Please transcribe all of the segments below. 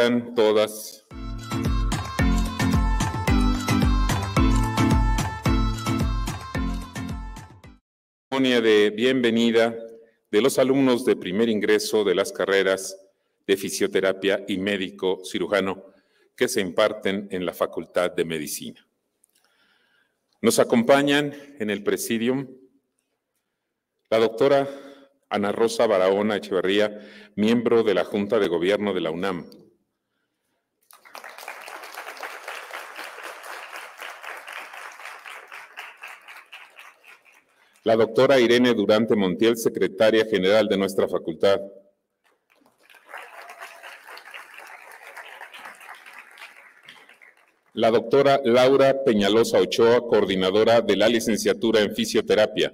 están todas? de bienvenida de los alumnos de primer ingreso de las carreras de fisioterapia y médico cirujano que se imparten en la Facultad de Medicina. Nos acompañan en el presidium la doctora Ana Rosa Barahona Echeverría, miembro de la Junta de Gobierno de la UNAM, la doctora Irene Durante Montiel, secretaria general de nuestra facultad. La doctora Laura Peñalosa Ochoa, coordinadora de la licenciatura en fisioterapia.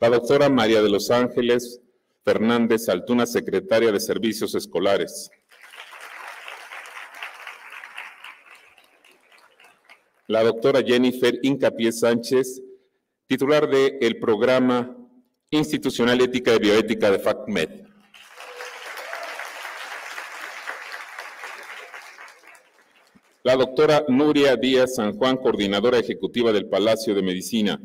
La doctora María de los Ángeles Fernández Altuna, secretaria de Servicios Escolares. la doctora Jennifer Incapié Sánchez, titular del el programa institucional ética y bioética de FACMED. La doctora Nuria Díaz San Juan, coordinadora ejecutiva del Palacio de Medicina.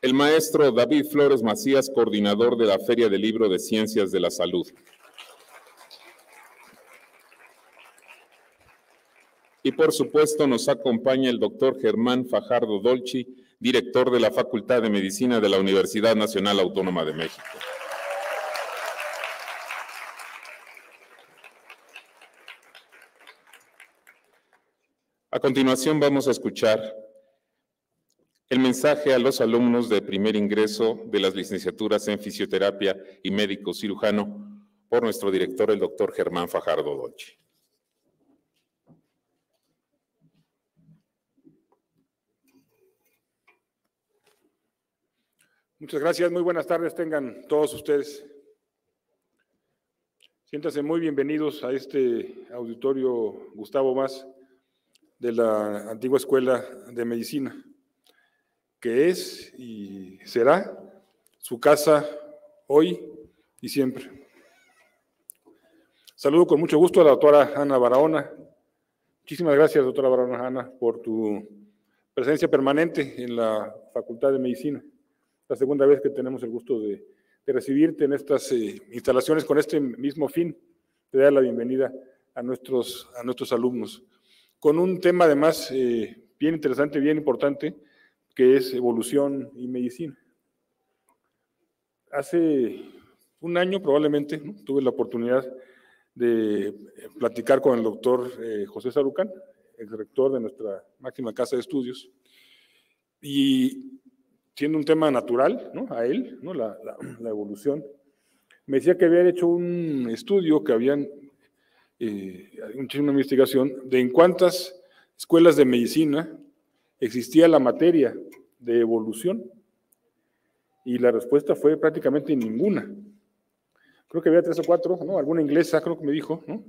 El maestro David Flores Macías, coordinador de la Feria del Libro de Ciencias de la Salud. Y por supuesto nos acompaña el doctor Germán Fajardo Dolci, director de la Facultad de Medicina de la Universidad Nacional Autónoma de México. A continuación vamos a escuchar el mensaje a los alumnos de primer ingreso de las licenciaturas en fisioterapia y médico cirujano por nuestro director, el doctor Germán Fajardo Dolce. Muchas gracias, muy buenas tardes tengan todos ustedes. Siéntanse muy bienvenidos a este auditorio Gustavo Más de la antigua Escuela de Medicina, que es y será su casa hoy y siempre. Saludo con mucho gusto a la doctora Ana Barahona. Muchísimas gracias, doctora Barahona Ana, por tu presencia permanente en la Facultad de Medicina la segunda vez que tenemos el gusto de, recibirte en estas eh, instalaciones con este mismo fin, de dar la bienvenida a nuestros, a nuestros alumnos, con un tema además eh, bien interesante, bien importante, que es evolución y medicina. Hace un año probablemente tuve la oportunidad de eh, platicar con el doctor José Sarucán, el rector de nuestra máxima casa de estudios, y tiene un tema natural, ¿no? A él, ¿no? La, evolución. Me decía que había hecho un estudio, que habían eh, una investigación de en cuántas escuelas de medicina existía la materia de evolución. Y la respuesta fue prácticamente ninguna. Creo que había tres o cuatro, ¿no? Alguna inglesa, creo que me dijo, ¿no?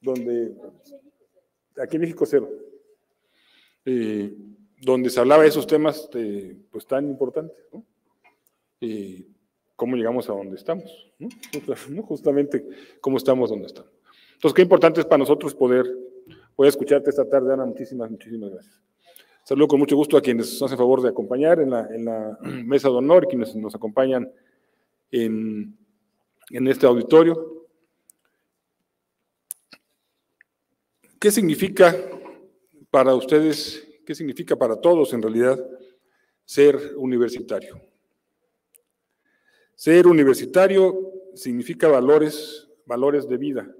Donde. Aquí en México cero. Eh, donde se hablaba de esos temas este, pues, tan importantes, ¿no? Y cómo llegamos a donde estamos, ¿no? Justamente cómo estamos donde estamos. Entonces, qué importante es para nosotros poder, poder escucharte esta tarde, Ana, muchísimas, muchísimas gracias. Saludo con mucho gusto a quienes nos hacen favor de acompañar en la, mesa de honor, quienes nos acompañan en, en este auditorio. ¿Qué significa para ustedes qué significa para todos en realidad ser universitario. Ser universitario significa valores, valores de vida.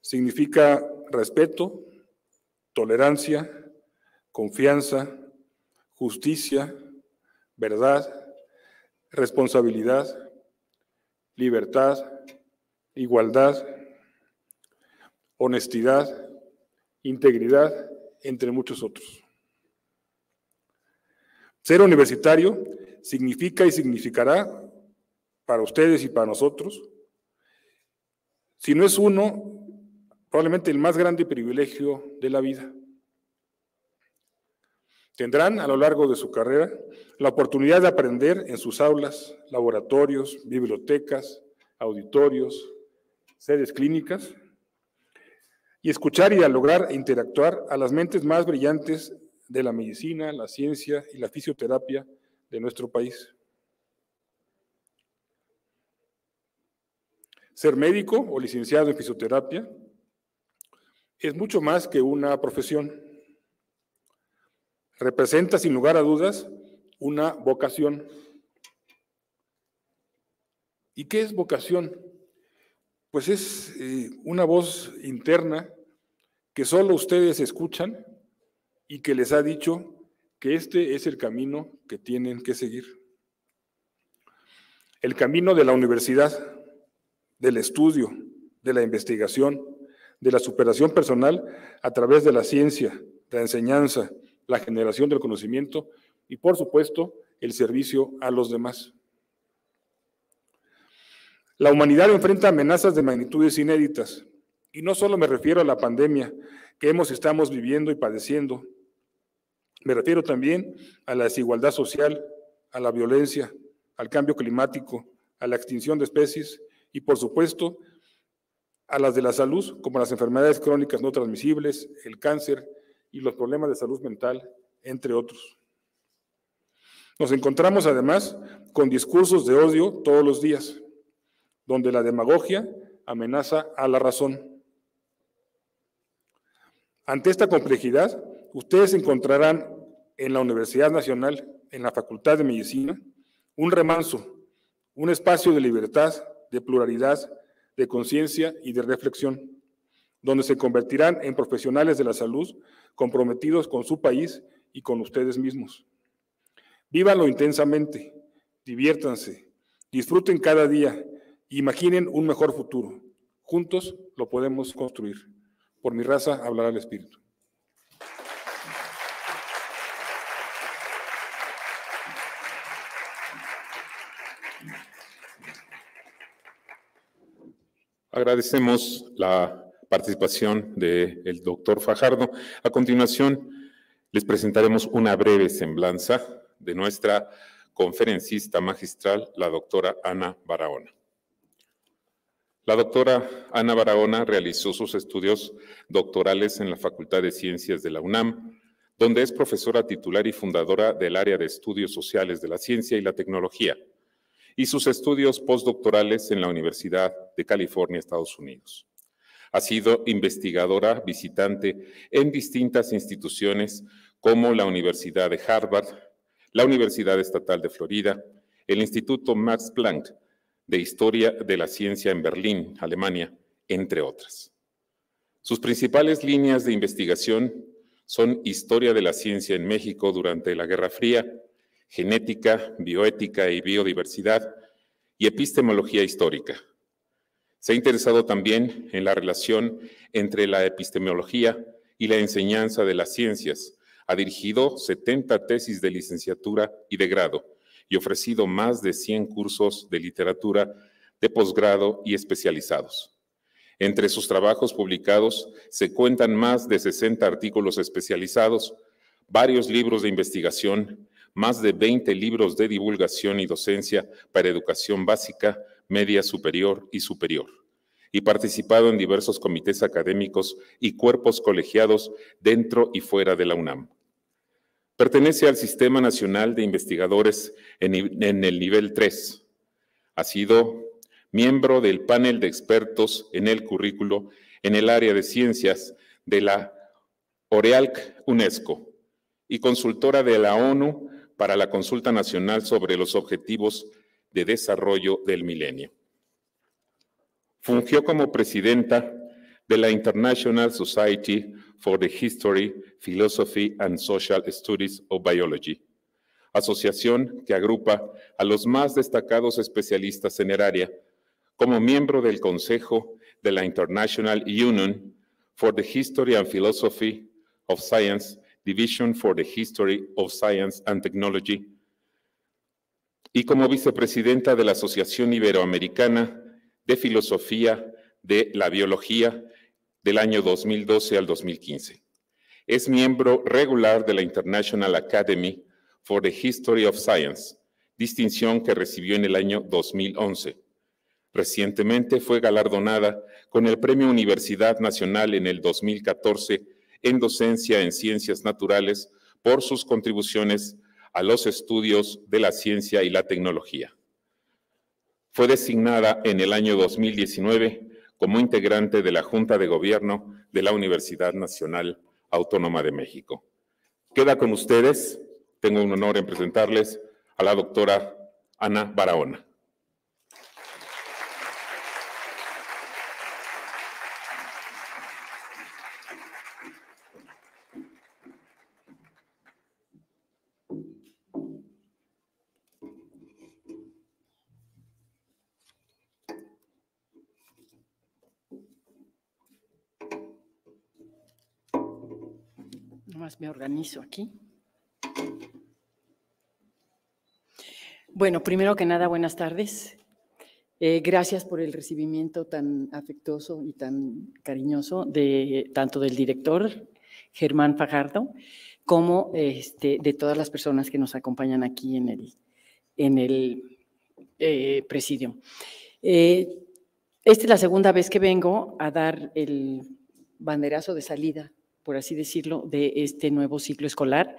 Significa respeto, tolerancia, confianza, justicia, verdad, responsabilidad, libertad, igualdad, honestidad, integridad entre muchos otros. Ser universitario significa y significará para ustedes y para nosotros, si no es uno, probablemente el más grande privilegio de la vida. Tendrán a lo largo de su carrera la oportunidad de aprender en sus aulas, laboratorios, bibliotecas, auditorios, sedes clínicas, y escuchar y lograr e interactuar a las mentes más brillantes de la medicina, la ciencia y la fisioterapia de nuestro país. Ser médico o licenciado en fisioterapia es mucho más que una profesión. Representa sin lugar a dudas una vocación. ¿Y qué es vocación? Pues es eh, una voz interna que solo ustedes escuchan y que les ha dicho que este es el camino que tienen que seguir. El camino de la universidad, del estudio, de la investigación, de la superación personal a través de la ciencia, la enseñanza, la generación del conocimiento y, por supuesto, el servicio a los demás. La humanidad enfrenta amenazas de magnitudes inéditas, y no solo me refiero a la pandemia que hemos estamos viviendo y padeciendo, me refiero también a la desigualdad social, a la violencia, al cambio climático, a la extinción de especies y, por supuesto, a las de la salud, como las enfermedades crónicas no transmisibles, el cáncer y los problemas de salud mental, entre otros. Nos encontramos además con discursos de odio todos los días, donde la demagogia amenaza a la razón ante esta complejidad, ustedes encontrarán en la Universidad Nacional, en la Facultad de Medicina, un remanso, un espacio de libertad, de pluralidad, de conciencia y de reflexión, donde se convertirán en profesionales de la salud comprometidos con su país y con ustedes mismos. Vívanlo intensamente, diviértanse, disfruten cada día, imaginen un mejor futuro. Juntos lo podemos construir. Por mi raza hablará el Espíritu. Agradecemos la participación del el doctor Fajardo. A continuación, les presentaremos una breve semblanza de nuestra conferencista magistral, la doctora Ana Barahona. La doctora Ana Barahona realizó sus estudios doctorales en la Facultad de Ciencias de la UNAM, donde es profesora titular y fundadora del área de estudios sociales de la ciencia y la tecnología, y sus estudios postdoctorales en la Universidad de California, Estados Unidos. Ha sido investigadora visitante en distintas instituciones como la Universidad de Harvard, la Universidad Estatal de Florida, el Instituto Max Planck de Historia de la Ciencia en Berlín, Alemania, entre otras. Sus principales líneas de investigación son Historia de la Ciencia en México durante la Guerra Fría, Genética, Bioética y Biodiversidad, y Epistemología Histórica. Se ha interesado también en la relación entre la epistemología y la enseñanza de las ciencias. Ha dirigido 70 tesis de licenciatura y de grado y ofrecido más de 100 cursos de literatura de posgrado y especializados. Entre sus trabajos publicados se cuentan más de 60 artículos especializados, varios libros de investigación, más de 20 libros de divulgación y docencia para educación básica, media superior y superior, y participado en diversos comités académicos y cuerpos colegiados dentro y fuera de la UNAM. Pertenece al Sistema Nacional de Investigadores en, el nivel 3. Ha sido miembro del panel de expertos en el currículo en el área de ciencias de la OREALC UNESCO y consultora de la ONU para la Consulta Nacional sobre los Objetivos de Desarrollo del Milenio. Fungió como presidenta de la International Society for the History, Philosophy and Social Studies of Biology, asociación que agrupa a los más destacados especialistas en el área, como miembro del Consejo de la International Union for the History and Philosophy of Science, Division for the History of Science and Technology, y como vicepresidenta de la Asociación Iberoamericana de Filosofía de la Biología del año 2012 al 2015. Es miembro regular de la International Academy for the History of Science, distinción que recibió en el año 2011. Recientemente fue galardonada con el Premio Universidad Nacional en el 2014 en docencia en ciencias naturales por sus contribuciones a los estudios de la ciencia y la tecnología. Fue designada en el año 2019 como integrante de la Junta de Gobierno de la Universidad Nacional Autónoma de México. Queda con ustedes, tengo un honor en presentarles a la doctora Ana Barahona. más me organizo aquí. Bueno, primero que nada, buenas tardes. Eh, gracias por el recibimiento tan afectuoso y tan cariñoso de tanto del director Germán Fajardo como este, de todas las personas que nos acompañan aquí en el, en eh, presidio. Eh, esta es la segunda vez que vengo a dar el banderazo de salida por así decirlo, de este nuevo ciclo escolar.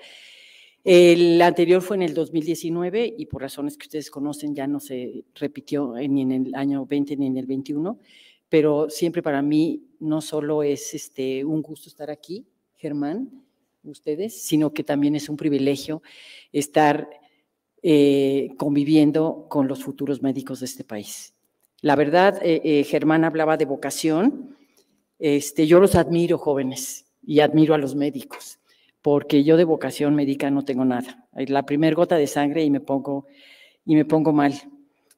El anterior fue en el 2019 y por razones que ustedes conocen ya no se repitió ni en el año 20 ni en el 21, pero siempre para mí no solo es este, un gusto estar aquí, Germán, ustedes, sino que también es un privilegio estar eh, conviviendo con los futuros médicos de este país. La verdad, eh, eh, Germán hablaba de vocación. Este, yo los admiro, jóvenes y admiro a los médicos, porque yo de vocación médica no tengo nada. La primera gota de sangre y me pongo, y me pongo mal.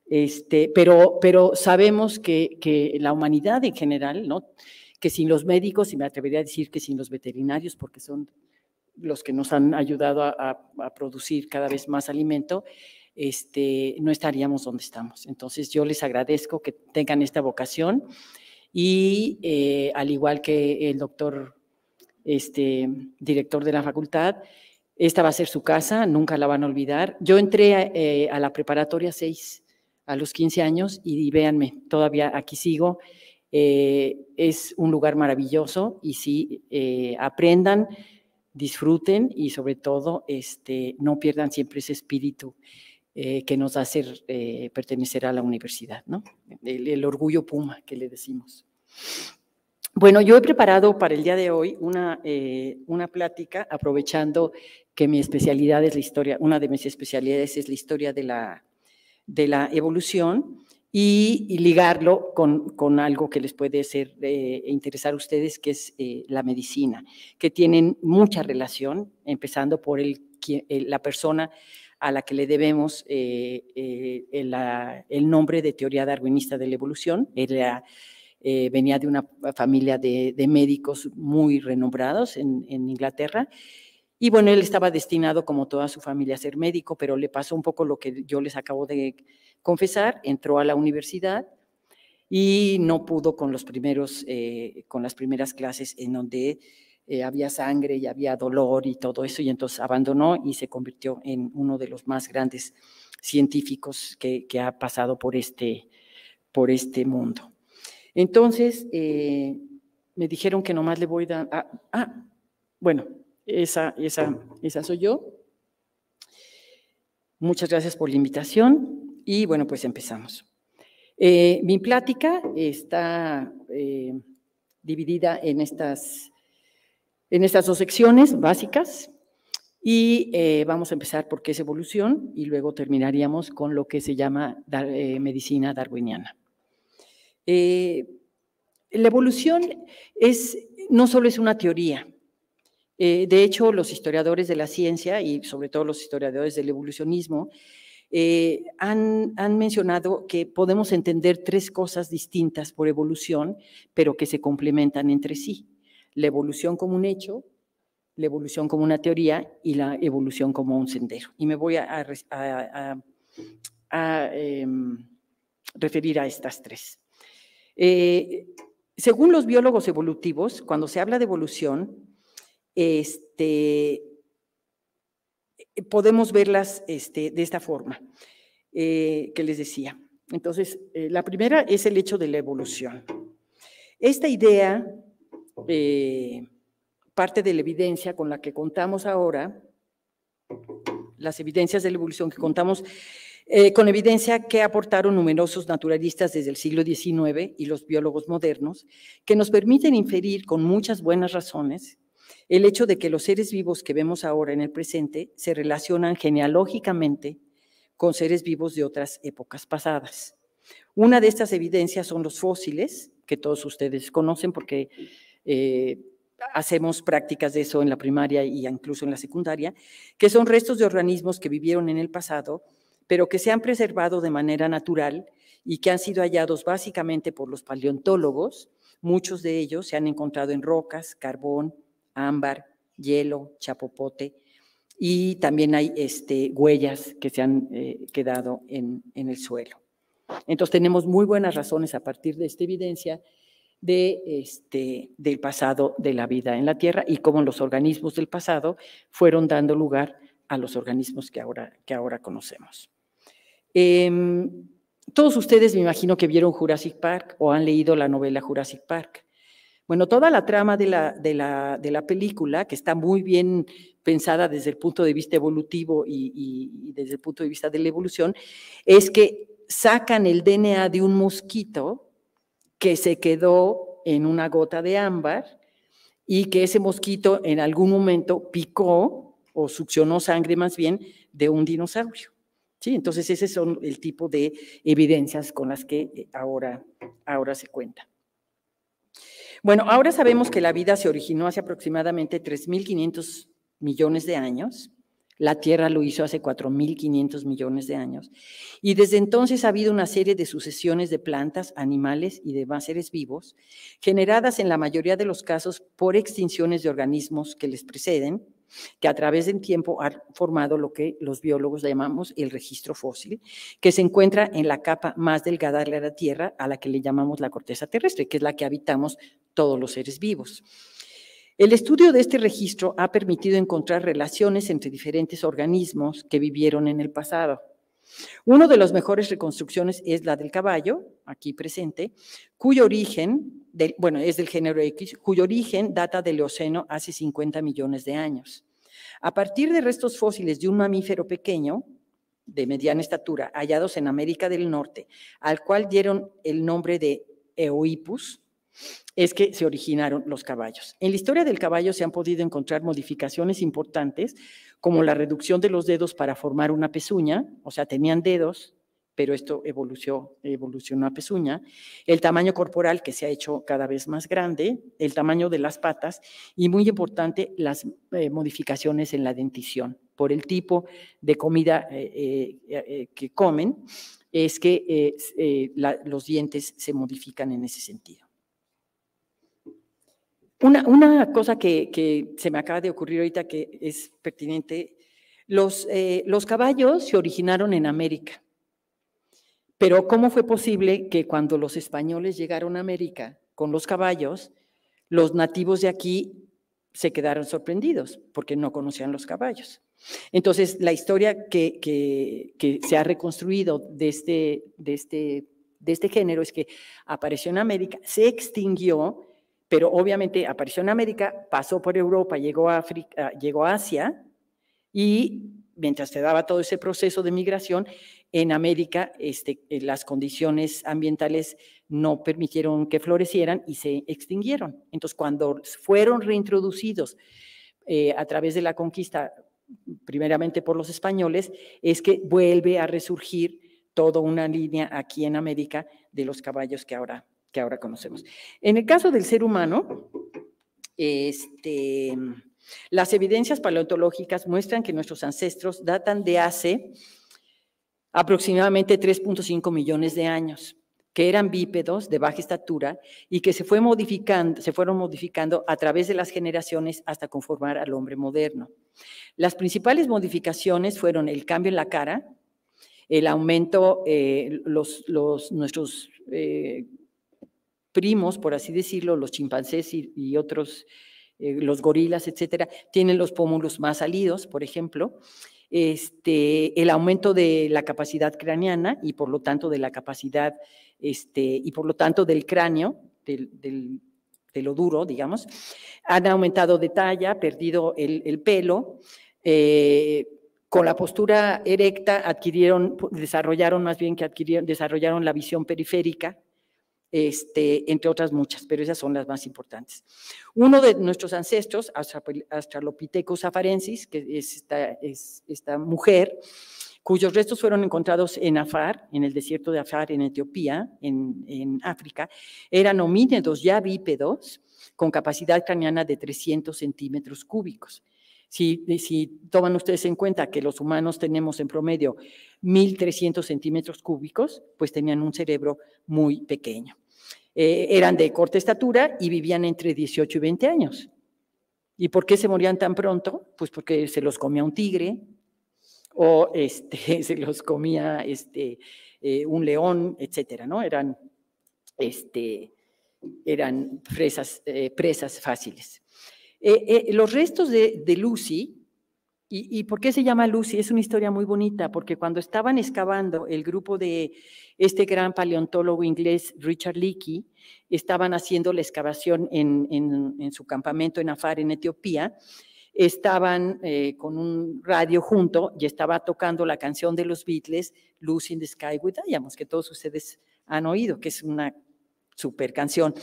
Este, pero, pero sabemos que, que la humanidad en general, ¿no? que sin los médicos, y me atrevería a decir que sin los veterinarios, porque son los que nos han ayudado a, producir cada vez más alimento, este, no estaríamos donde estamos. Entonces yo les agradezco que tengan esta vocación y eh, al igual que el doctor este, director de la facultad. Esta va a ser su casa, nunca la van a olvidar. Yo entré eh, a, la preparatoria 6 a los 15 años y, véanme, todavía aquí sigo. Eh, es un lugar maravilloso y sí, eh, aprendan, disfruten y sobre todo este, no pierdan siempre ese espíritu que nos hace pertenecer a la universidad, ¿no? el orgullo puma que le decimos. Bueno, yo he preparado para el día de hoy una, eh, una plática aprovechando que mi especialidad es la historia, una de mis especialidades es la historia de la, de la evolución y, ligarlo con, algo que les puede ser, eh, interesar a ustedes, que es eh, la medicina, que tienen mucha relación, empezando por el, la persona a la que le debemos el, nombre de teoría darwinista de la evolución, era eh, venía de una familia de, médicos muy renombrados en, Inglaterra. Y bueno, él estaba destinado, como toda su familia, a ser médico, pero le pasó un poco lo que yo les acabo de confesar. Entró a la universidad y no pudo con, los primeros, eh, con las primeras clases en donde eh, había sangre y había dolor y todo eso, y entonces abandonó y se convirtió en uno de los más grandes científicos que, que ha pasado por este, por este mundo. Entonces, eh, me dijeron que nomás le voy a dar... Ah, ah, bueno, esa, esa, esa soy yo. Muchas gracias por la invitación y bueno, pues empezamos. Eh, mi plática está eh, dividida en estas, en estas dos secciones básicas y vamos a empezar porque es evolución y luego terminaríamos con lo que se llama medicina darwiniana. Eh, la evolución es, no solo es una teoría. Eh, de hecho, los historiadores de la ciencia y sobre todo los historiadores del evolucionismo eh, han, mencionado que podemos entender tres cosas distintas por evolución, pero que se complementan entre sí. La evolución como un hecho, la evolución como una teoría y la evolución como un sendero. Y me voy a, em, referir a estas tres. Eh, según los biólogos evolutivos, cuando se habla de evolución, este, eh, podemos verlas este, de esta forma eh, que les decía. Entonces, la primera es el hecho de la evolución. Esta idea parte de la evidencia con la que contamos ahora, las evidencias de la evolución que contamos eh, con evidencia que aportaron numerosos naturalistas desde el siglo XIX y los biólogos modernos, que nos permiten inferir con muchas buenas razones el hecho de que los seres vivos que vemos ahora en el presente se relacionan genealógicamente con seres vivos de otras épocas pasadas. Una de estas evidencias son los fósiles, que todos ustedes conocen porque eh, hacemos prácticas de eso en la primaria y incluso en la secundaria, que son restos de organismos que vivieron en el pasado pero que se han preservado de manera natural y que han sido hallados básicamente por los paleontólogos. Muchos de ellos se han encontrado en rocas, carbón, ámbar, hielo, chapopote, y también hay este, huellas que se han eh, quedado en, el suelo. Entonces tenemos muy buenas razones a partir de esta evidencia este, del pasado de la vida en la Tierra y cómo los organismos del pasado fueron dando lugar a los organismos que ahora conocemos. Em, todos ustedes me imagino que vieron Jurassic Park o han leído la novela Jurassic Park. Bueno, toda la trama de la, de la, película, que está muy bien pensada desde el punto de vista evolutivo y desde el punto de vista de la evolución, es que sacan el DNA de un mosquito que se quedó en una gota de ámbar y que ese mosquito en algún momento picó o succionó sangre más bien de un dinosaurio. ¿Sí? Entonces, ese son el tipo de evidencias con las que eh, ahora, ahora se cuenta. Bueno, ahora sabemos que la vida se originó hace aproximadamente 3.500 millones de años. La Tierra lo hizo hace 4.500 millones de años. Y desde entonces ha habido una serie de sucesiones de plantas, animales y demás seres vivos, generadas en la mayoría de los casos por extinciones de organismos que les preceden, que a través del tiempo ha formado lo que los biólogos llamamos el registro fósil, que se encuentra en la capa más delgada de la Tierra, a la que le llamamos la corteza terrestre, que es la que habitamos todos los seres vivos. El estudio de este registro ha permitido encontrar relaciones entre diferentes organismos que vivieron en el pasado. Uno de las mejores reconstrucciones es la del caballo, aquí presente, cuyo origen bueno, es del género X, cuyo origen data del Eoceno hace 50 millones de años. A partir de restos fósiles de un mamífero pequeño, de mediana estatura, hallados en América del Norte, al cual dieron el nombre de Eoipus, es que se originaron los caballos. En la historia del caballo se han podido encontrar modificaciones importantes, como la reducción de los dedos para formar una pezuña, o sea, tenían dedos, pero esto evolucionó, evolucionó a pezuña, el tamaño corporal que se ha hecho cada vez más grande, el tamaño de las patas y muy importante las eh, modificaciones en la dentición por el tipo de comida eh, eh, que comen, es que los dientes se modifican en ese sentido. Una, cosa que, se me acaba de ocurrir ahorita que es pertinente, los caballos se originaron en América pero ¿cómo fue posible que cuando los españoles llegaron a América con los caballos, los nativos de aquí se quedaron sorprendidos porque no conocían los caballos? Entonces, la historia que, se ha reconstruido este, este, de este, género es que apareció en América, se extinguió, pero obviamente apareció en América, pasó por Europa, llegó a, África, llegó a Asia y mientras se daba todo ese proceso de migración, en América este, eh, las condiciones ambientales no permitieron que florecieran y se extinguieron. Entonces, cuando fueron reintroducidos eh, a través de la conquista, primeramente por los españoles, es que vuelve a resurgir toda una línea aquí en América de los caballos que ahora, que ahora conocemos. En el caso del ser humano, este las evidencias paleontológicas muestran que nuestros ancestros datan de hace aproximadamente 3.5 millones de años, que eran bípedos de baja estatura y que se, fueron modificando a través de las generaciones hasta conformar al hombre moderno. Las principales modificaciones fueron el cambio en la cara, el aumento, eh, los, nuestros eh, primos, por así decirlo, los chimpancés y otros eh, los gorilas, etcétera, tienen los pómulos más salidos, por ejemplo. Este, el aumento de la capacidad craneana y por lo tanto de la capacidad este, y por lo tanto del cráneo, de lo duro, digamos, han aumentado de talla, perdido el, pelo, eh, con la postura erecta adquirieron, desarrollaron más bien que adquirieron, desarrollaron la visión periférica, este, entre otras muchas, pero esas son las más importantes. Uno de nuestros ancestros, Australopithecus afarensis, que es esta, mujer, cuyos restos fueron encontrados en Afar, en el desierto de Afar, en Etiopía, en, en África, eran homínidos ya bípedos con capacidad craneana de 300 centímetros cúbicos. Eh, si, toman ustedes en cuenta que los humanos tenemos en promedio 1.300 centímetros cúbicos, pues tenían un cerebro muy pequeño. Eh, eran de corta estatura y vivían entre 18 y 20 años. ¿Y por qué se morían tan pronto? Pues porque se los comía un tigre o este, se los comía este, eh, un león, etcétera, ¿no? Eran, este, eran presas fáciles. Eh, eh, los restos de, Lucy, y, por qué se llama Lucy? Es una historia muy bonita, porque cuando estaban excavando el grupo de este gran paleontólogo inglés Richard Leakey, estaban haciendo la excavación en, su campamento en Afar, en Etiopía, estaban eh, con un radio junto y estaba tocando la canción de los Beatles, Lucy in the Sky with Diamonds, que todos ustedes han oído, que es una super canción.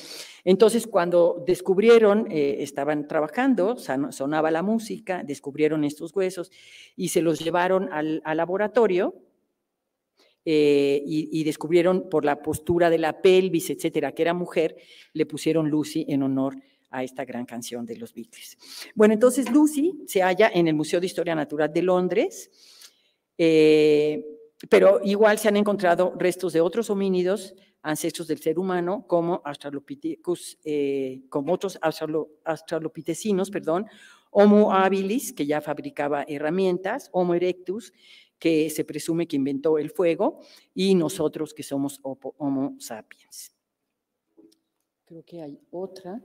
Entonces, cuando descubrieron, eh, estaban trabajando, sonaba la música, descubrieron estos huesos y se los llevaron al, laboratorio eh, y, descubrieron por la postura de la pelvis, etcétera, que era mujer, le pusieron Lucy en honor a esta gran canción de los Beatles. Bueno, entonces Lucy se halla en el Museo de Historia Natural de Londres. Eh, pero igual se han encontrado restos de otros homínidos ancestros del ser humano, como, Australopithecus, eh, como otros australopitecinos, perdón, Homo habilis, que ya fabricaba herramientas, Homo erectus, que se presume que inventó el fuego, y nosotros que somos Homo sapiens. Creo que hay otra.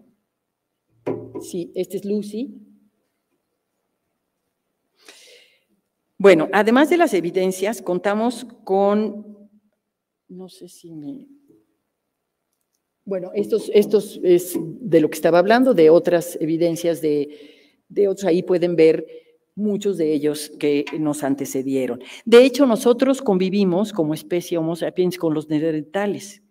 Sí, esta es Lucy. Bueno, además de las evidencias, contamos con, no sé si me bueno, estos, estos es de lo que estaba hablando, de otras evidencias de, de otros. Ahí pueden ver muchos de ellos que nos antecedieron. De hecho, nosotros convivimos como especie Homo sapiens con los neandertales.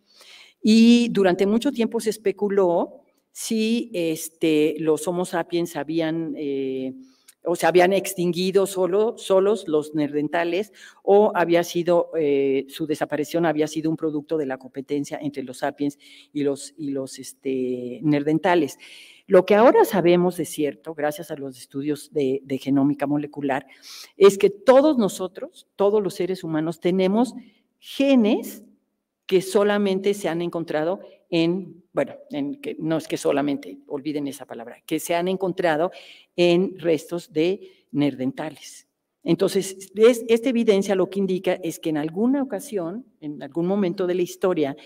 Y durante mucho tiempo se especuló si este, los Homo sapiens habían eh, o se habían extinguido solo, solos los nerdentales o había sido, eh, su desaparición había sido un producto de la competencia entre los sapiens y los, y los este, nerdentales. Lo que ahora sabemos de cierto, gracias a los estudios de, de genómica molecular, es que todos nosotros, todos los seres humanos, tenemos genes que solamente se han encontrado en, bueno, en, que, no es que solamente, olviden esa palabra, que se han encontrado en restos de nerdentales. Entonces, esta evidencia lo que indica es que en alguna ocasión, en algún momento de la historia,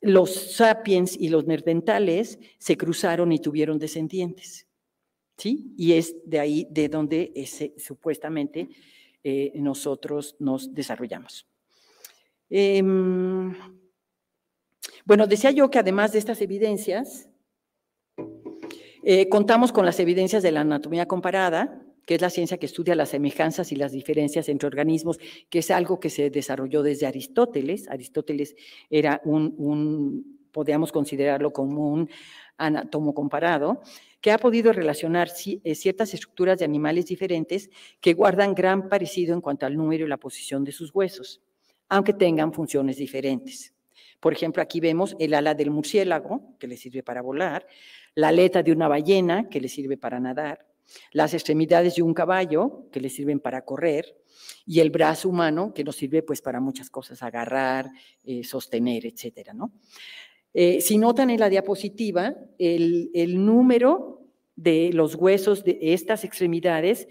los sapiens y los nerdentales se cruzaron y tuvieron descendientes. ¿sí? Y es de ahí de donde ese, supuestamente eh, nosotros nos desarrollamos. Em, bueno, decía yo que además de estas evidencias, eh, contamos con las evidencias de la anatomía comparada, que es la ciencia que estudia las semejanzas y las diferencias entre organismos, que es algo que se desarrolló desde Aristóteles. Aristóteles era un, un podríamos considerarlo como un anatomo comparado, que ha podido relacionar eh, ciertas estructuras de animales diferentes que guardan gran parecido en cuanto al número y la posición de sus huesos aunque tengan funciones diferentes. Por ejemplo, aquí vemos el ala del murciélago, que le sirve para volar, la aleta de una ballena, que le sirve para nadar, las extremidades de un caballo, que le sirven para correr, y el brazo humano, que nos sirve pues para muchas cosas, agarrar, eh, sostener, etcétera, ¿no? Eh, si notan en la diapositiva, el, el número de los huesos de estas extremidades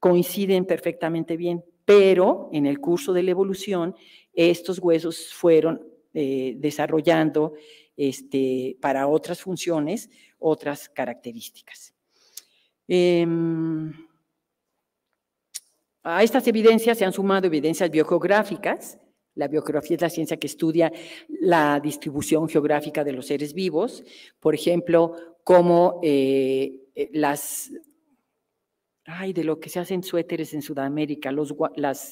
coinciden perfectamente bien, pero en el curso de la evolución estos huesos fueron eh, desarrollando este, para otras funciones otras características. Em, a estas evidencias se han sumado evidencias biogeográficas. La biografía es la ciencia que estudia la distribución geográfica de los seres vivos. Por ejemplo, cómo eh, eh, las... Ay, de lo que se hacen suéteres en Sudamérica, las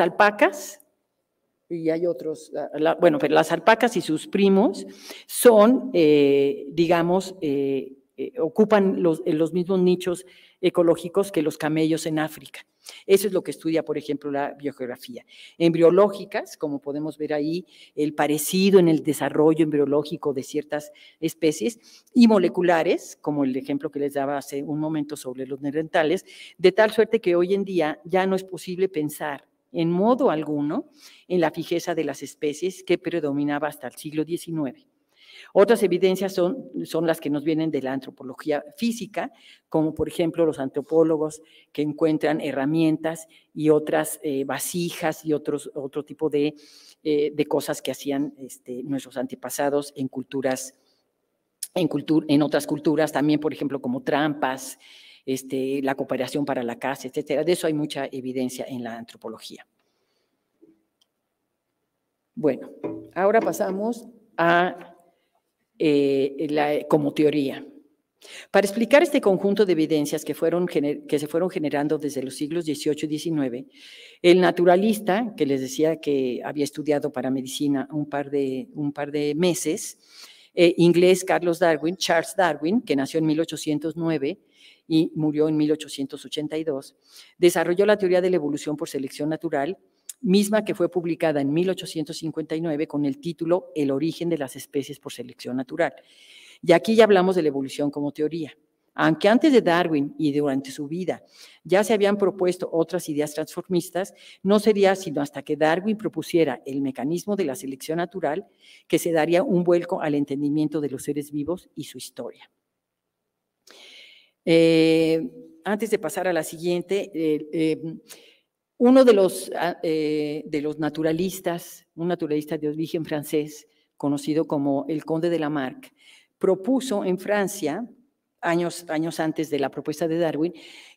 alpacas y hay otros, bueno, pero las alpacas y sus primos son, eh, digamos, eh, eh, ocupan los, los, mismos nichos ecológicos que los camellos en África. Eso es lo que estudia, por ejemplo, la biogeografía. Embriológicas, como podemos ver ahí, el parecido en el desarrollo embriológico de ciertas especies, y moleculares, como el ejemplo que les daba hace un momento sobre los nerentales, de tal suerte que hoy en día ya no es posible pensar en modo alguno en la fijeza de las especies que predominaba hasta el siglo XIX. Otras evidencias son, son, las que nos vienen de la antropología física, como por ejemplo los antropólogos que encuentran herramientas y otras eh, vasijas y otros, otro tipo de, eh, cosas que hacían este, nuestros antepasados en culturas, en, en otras culturas, también por ejemplo como trampas, este, la cooperación para la casa, etcétera. De eso hay mucha evidencia en la antropología. Bueno, ahora pasamos a eh, la, como teoría. Para explicar este conjunto de evidencias que, fueron que, se fueron generando desde los siglos XVIII y XIX, el naturalista, que les decía que había estudiado para medicina un par de, un par de meses, eh, inglés Carlos Darwin, Charles Darwin, que nació en 1809, y murió en 1882, desarrolló la teoría de la evolución por selección natural, misma que fue publicada en 1859 con el título El origen de las especies por selección natural. Y aquí ya hablamos de la evolución como teoría. Aunque antes de Darwin y durante su vida ya se habían propuesto otras ideas transformistas, no sería sino hasta que Darwin propusiera el mecanismo de la selección natural que se daría un vuelco al entendimiento de los seres vivos y su historia. Eh, antes de pasar a la siguiente, eh, uno de los, ah, eh, de los naturalistas, un naturalista de origen francés, conocido como el conde de Lamarck, propuso en Francia, años, años antes de la propuesta de Darwin,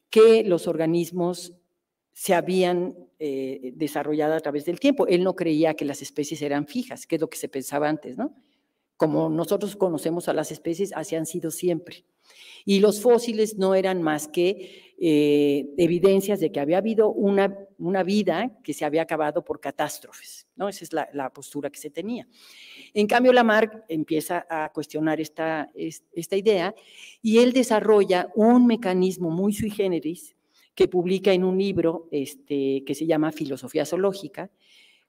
que los organismos se habían desarrollado a través del tiempo. Él no creía que las especies eran fijas, que es lo que se pensaba antes, ¿no? Como nosotros conocemos a las especies, así han sido siempre. Y los fósiles no eran más que eh, evidencias de que había habido una, vida que se había acabado por catástrofes. ¿no? Esa es la, postura que se tenía. En cambio, Lamarck empieza a cuestionar esta, idea y él desarrolla un mecanismo muy sui generis que publica en un libro este, que se llama Filosofía Zoológica,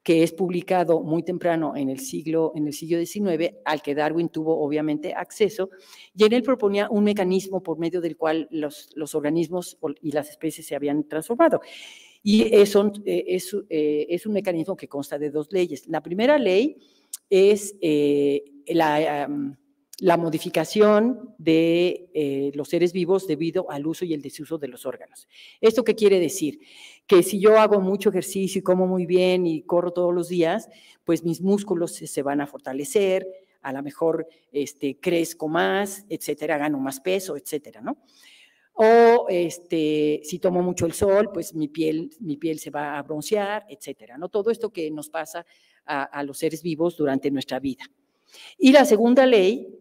que es publicado muy temprano en el siglo, en el siglo XIX, al que Darwin tuvo obviamente acceso, y en él proponía un mecanismo por medio del cual los, organismos y las especies se habían transformado. Y es un, eh, eh, es, un mecanismo que consta de dos leyes. La primera ley es eh, la la modificación de eh, los seres vivos debido al uso y el desuso de los órganos. ¿Esto qué quiere decir? Que si yo hago mucho ejercicio y como muy bien y corro todos los días, pues mis músculos se van a fortalecer, a lo mejor este, crezco más, etcétera, gano más peso, etcétera, ¿no? O este, si tomo mucho el sol, pues mi piel, mi piel se va a broncear, etcétera, ¿no? Todo esto que nos pasa a, a los seres vivos durante nuestra vida. Y la segunda ley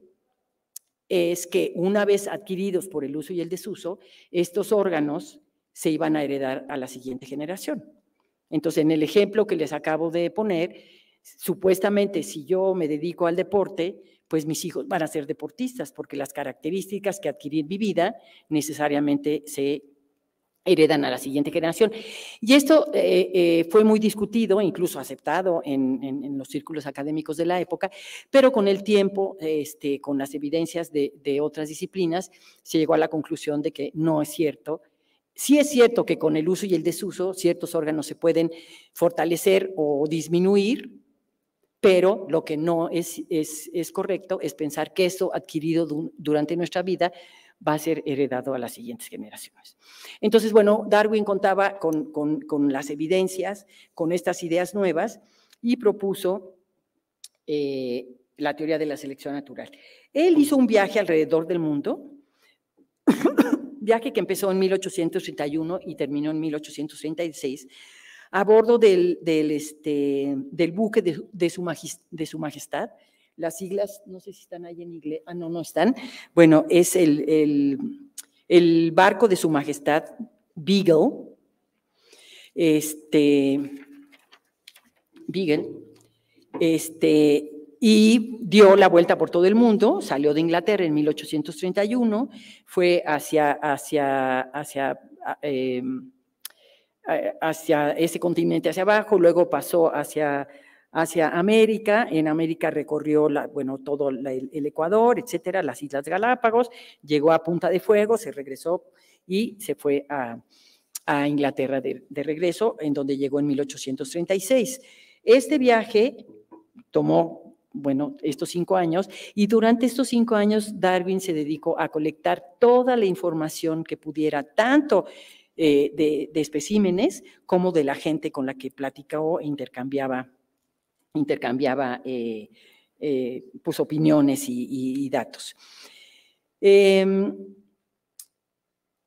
es que una vez adquiridos por el uso y el desuso, estos órganos se iban a heredar a la siguiente generación. Entonces, en el ejemplo que les acabo de poner, supuestamente si yo me dedico al deporte, pues mis hijos van a ser deportistas, porque las características que adquirí en mi vida necesariamente se heredan a la siguiente generación. Y esto eh, eh, fue muy discutido, incluso aceptado en, los círculos académicos de la época, pero con el tiempo, este, con las evidencias de, otras disciplinas, se llegó a la conclusión de que no es cierto. Sí es cierto que con el uso y el desuso ciertos órganos se pueden fortalecer o disminuir, pero lo que no es, es, es correcto es pensar que eso adquirido durante nuestra vida va a ser heredado a las siguientes generaciones. Entonces, bueno, Darwin contaba con, las evidencias, con estas ideas nuevas y propuso eh, la teoría de la selección natural. Él hizo un viaje alrededor del mundo, viaje que empezó en 1831 y terminó en 1836, a bordo del, este, buque de su majestad las siglas, no sé si están ahí en inglés, ah, no, no están. Bueno, es el, el, barco de su majestad, Beagle, este, Beagle, este, y dio la vuelta por todo el mundo, salió de Inglaterra en 1831, fue hacia, hacia, hacia, eh, hacia ese continente hacia abajo, luego pasó hacia hacia América. En América recorrió bueno, todo el, Ecuador, etcétera, las Islas Galápagos, llegó a Punta de Fuego, se regresó y se fue a, Inglaterra de, regreso, en donde llegó en 1836. Este viaje tomó, bueno, estos cinco años, y durante estos cinco años Darwin se dedicó a colectar toda la información que pudiera, tanto eh, de, especímenes como de la gente con la que platicó e intercambiaba intercambiaba eh, eh, pues, opiniones y, datos. Em,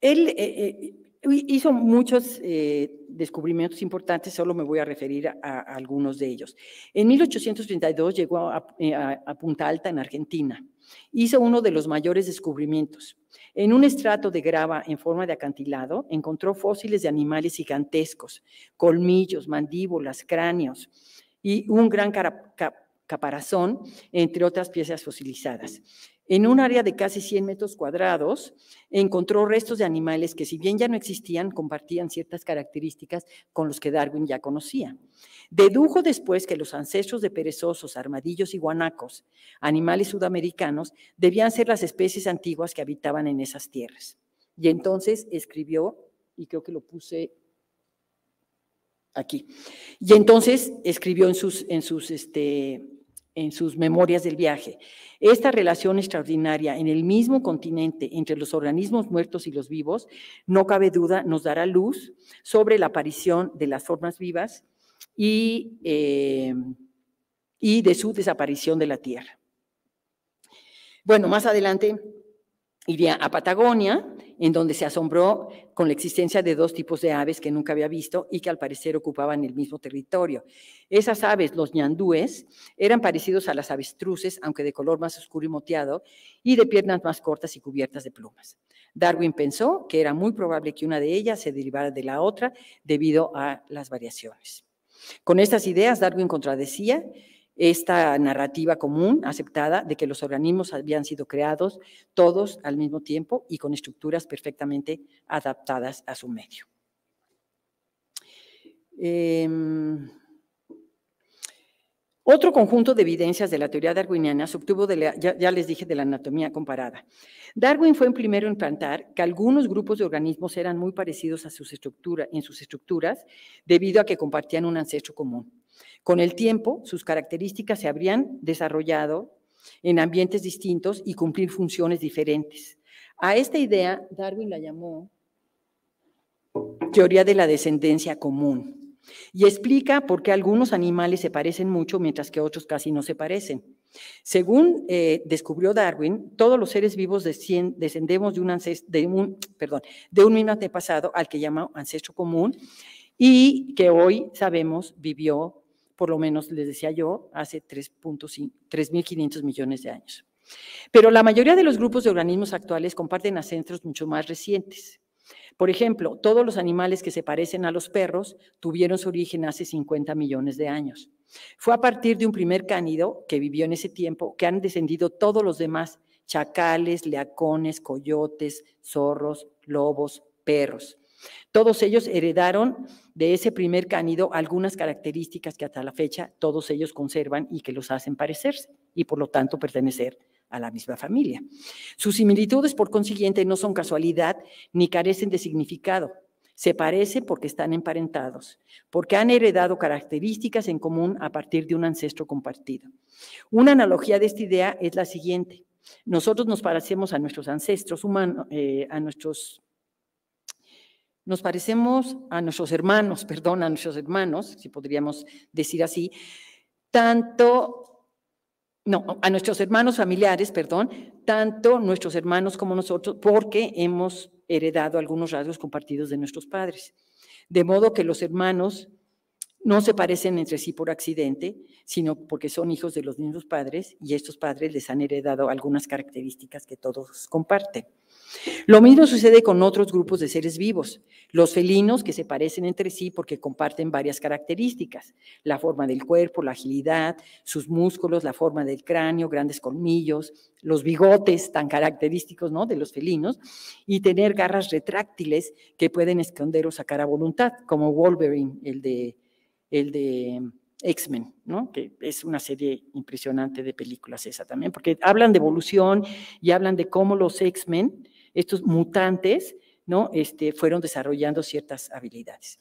él eh, hizo muchos descubrimientos importantes, solo me voy a referir a, algunos de ellos. En 1832 llegó a, Punta Alta, en Argentina. Hizo uno de los mayores descubrimientos. En un estrato de grava en forma de acantilado encontró fósiles de animales gigantescos, colmillos, mandíbulas, cráneos, y un gran caparazón, entre otras piezas fosilizadas. En un área de casi 100 metros cuadrados, encontró restos de animales que, si bien ya no existían, compartían ciertas características con los que Darwin ya conocía. Dedujo después que los ancestros de perezosos, armadillos y guanacos, animales sudamericanos, debían ser las especies antiguas que habitaban en esas tierras. Y entonces escribió, y creo que lo puse aquí. Y entonces escribió en sus, en sus, este, en sus memorias del viaje. Esta relación extraordinaria en el mismo continente entre los organismos muertos y los vivos, no cabe duda, nos dará luz sobre la aparición de las formas vivas y, eh, y de su desaparición de la Tierra. Bueno, más adelante iría a Patagonia, en donde se asombró con la existencia de dos tipos de aves que nunca había visto y que al parecer ocupaban el mismo territorio. Esas aves, los ñandúes, eran parecidos a las avestruces, aunque de color más oscuro y moteado, y de piernas más cortas y cubiertas de plumas. Darwin pensó que era muy probable que una de ellas se derivara de la otra debido a las variaciones. Con estas ideas, Darwin contradecía esta narrativa común aceptada de que los organismos habían sido creados todos al mismo tiempo y con estructuras perfectamente adaptadas a su medio. Em, otro conjunto de evidencias de la teoría darwiniana se obtuvo, ya, les dije, de la anatomía comparada. Darwin fue el primero en plantar que algunos grupos de organismos eran muy parecidos a en sus estructuras debido a que compartían un ancestro común. Con el tiempo, sus características se habrían desarrollado en ambientes distintos y cumplir funciones diferentes. A esta idea, Darwin la llamó teoría de la descendencia común y explica por qué algunos animales se parecen mucho mientras que otros casi no se parecen. Según eh, descubrió Darwin, todos los seres vivos descendemos de un, de un mismo antepasado al que llama ancestro común y que hoy sabemos vivió por lo menos les decía yo, hace 3.500 millones de años. Pero la mayoría de los grupos de organismos actuales comparten ancestros mucho más recientes. Por ejemplo, todos los animales que se parecen a los perros tuvieron su origen hace 50 millones de años. Fue a partir de un primer cánido que vivió en ese tiempo que han descendido todos los demás, chacales, leacones, coyotes, zorros, lobos, perros. Todos ellos heredaron de ese primer cánido algunas características que hasta la fecha todos ellos conservan y que los hacen parecerse y por lo tanto pertenecer a la misma familia. Sus similitudes, por consiguiente, no son casualidad ni carecen de significado. Se parecen porque están emparentados, porque han heredado características en común a partir de un ancestro compartido. Una analogía de esta idea es la siguiente. Nosotros nos parecemos a nuestros ancestros humanos, eh, a nuestros nos parecemos a nuestros hermanos, perdón, a nuestros hermanos, si podríamos decir así, tanto, no, a nuestros hermanos familiares, perdón, tanto nuestros hermanos como nosotros, porque hemos heredado algunos rasgos compartidos de nuestros padres. De modo que los hermanos no se parecen entre sí por accidente, sino porque son hijos de los mismos padres y estos padres les han heredado algunas características que todos comparten. Lo mismo sucede con otros grupos de seres vivos, los felinos que se parecen entre sí porque comparten varias características, la forma del cuerpo, la agilidad, sus músculos, la forma del cráneo, grandes colmillos, los bigotes tan característicos ¿no? de los felinos y tener garras retráctiles que pueden esconder o sacar a voluntad, como Wolverine, el de, el de mm, X-Men, ¿no? que es una serie impresionante de películas esa también, porque hablan de evolución y hablan de cómo los X-Men estos mutantes, ¿no? Este, fueron desarrollando ciertas habilidades.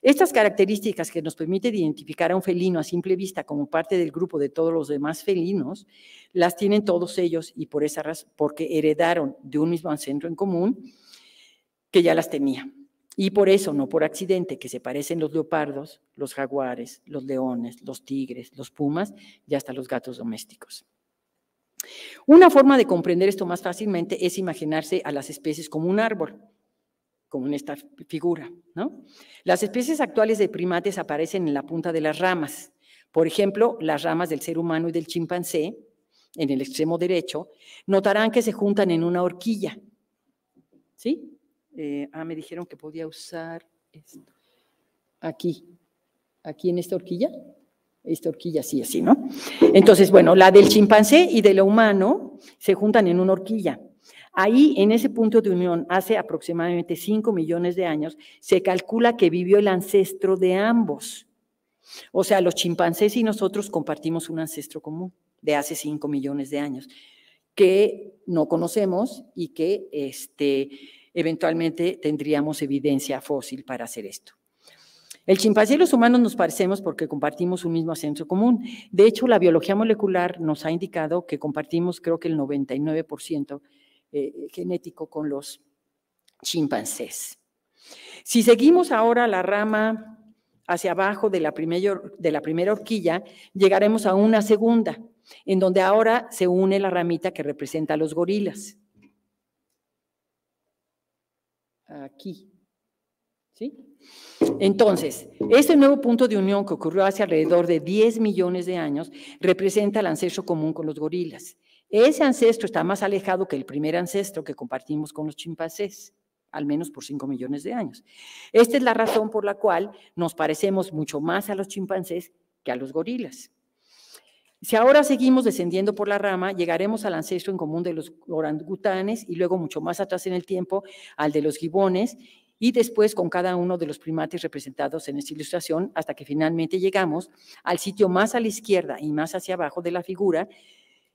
Estas características que nos permiten identificar a un felino a simple vista como parte del grupo de todos los demás felinos, las tienen todos ellos y por esa razón, porque heredaron de un mismo ancestro en común que ya las tenía. Y por eso, no por accidente, que se parecen los leopardos, los jaguares, los leones, los tigres, los pumas y hasta los gatos domésticos. Una forma de comprender esto más fácilmente es imaginarse a las especies como un árbol, como en esta figura. Las especies actuales de primates aparecen en la punta de las ramas. Por ejemplo, las ramas del ser humano y del chimpancé, en el extremo derecho, notarán que se juntan en una horquilla. ¿Sí? Eh, ah, me dijeron que podía usar esto. Aquí, aquí en esta horquilla esta horquilla sí, así, ¿no? Entonces, bueno, la del chimpancé y de lo humano se juntan en una horquilla. Ahí, en ese punto de unión, hace aproximadamente 5 millones de años, se calcula que vivió el ancestro de ambos. O sea, los chimpancés y nosotros compartimos un ancestro común de hace 5 millones de años, que no conocemos y que este, eventualmente tendríamos evidencia fósil para hacer esto. El chimpancé y los humanos nos parecemos porque compartimos un mismo ascenso común. De hecho, la biología molecular nos ha indicado que compartimos creo que el 99% eh, genético con los chimpancés. Si seguimos ahora la rama hacia abajo de la, de la primera horquilla, llegaremos a una segunda, en donde ahora se une la ramita que representa a los gorilas. Aquí. ¿Sí? Entonces, este nuevo punto de unión que ocurrió hace alrededor de 10 millones de años representa el ancestro común con los gorilas. Ese ancestro está más alejado que el primer ancestro que compartimos con los chimpancés, al menos por 5 millones de años. Esta es la razón por la cual nos parecemos mucho más a los chimpancés que a los gorilas. Si ahora seguimos descendiendo por la rama, llegaremos al ancestro en común de los orangutanes y luego mucho más atrás en el tiempo al de los gibones y después con cada uno de los primates representados en esta ilustración hasta que finalmente llegamos al sitio más a la izquierda y más hacia abajo de la figura,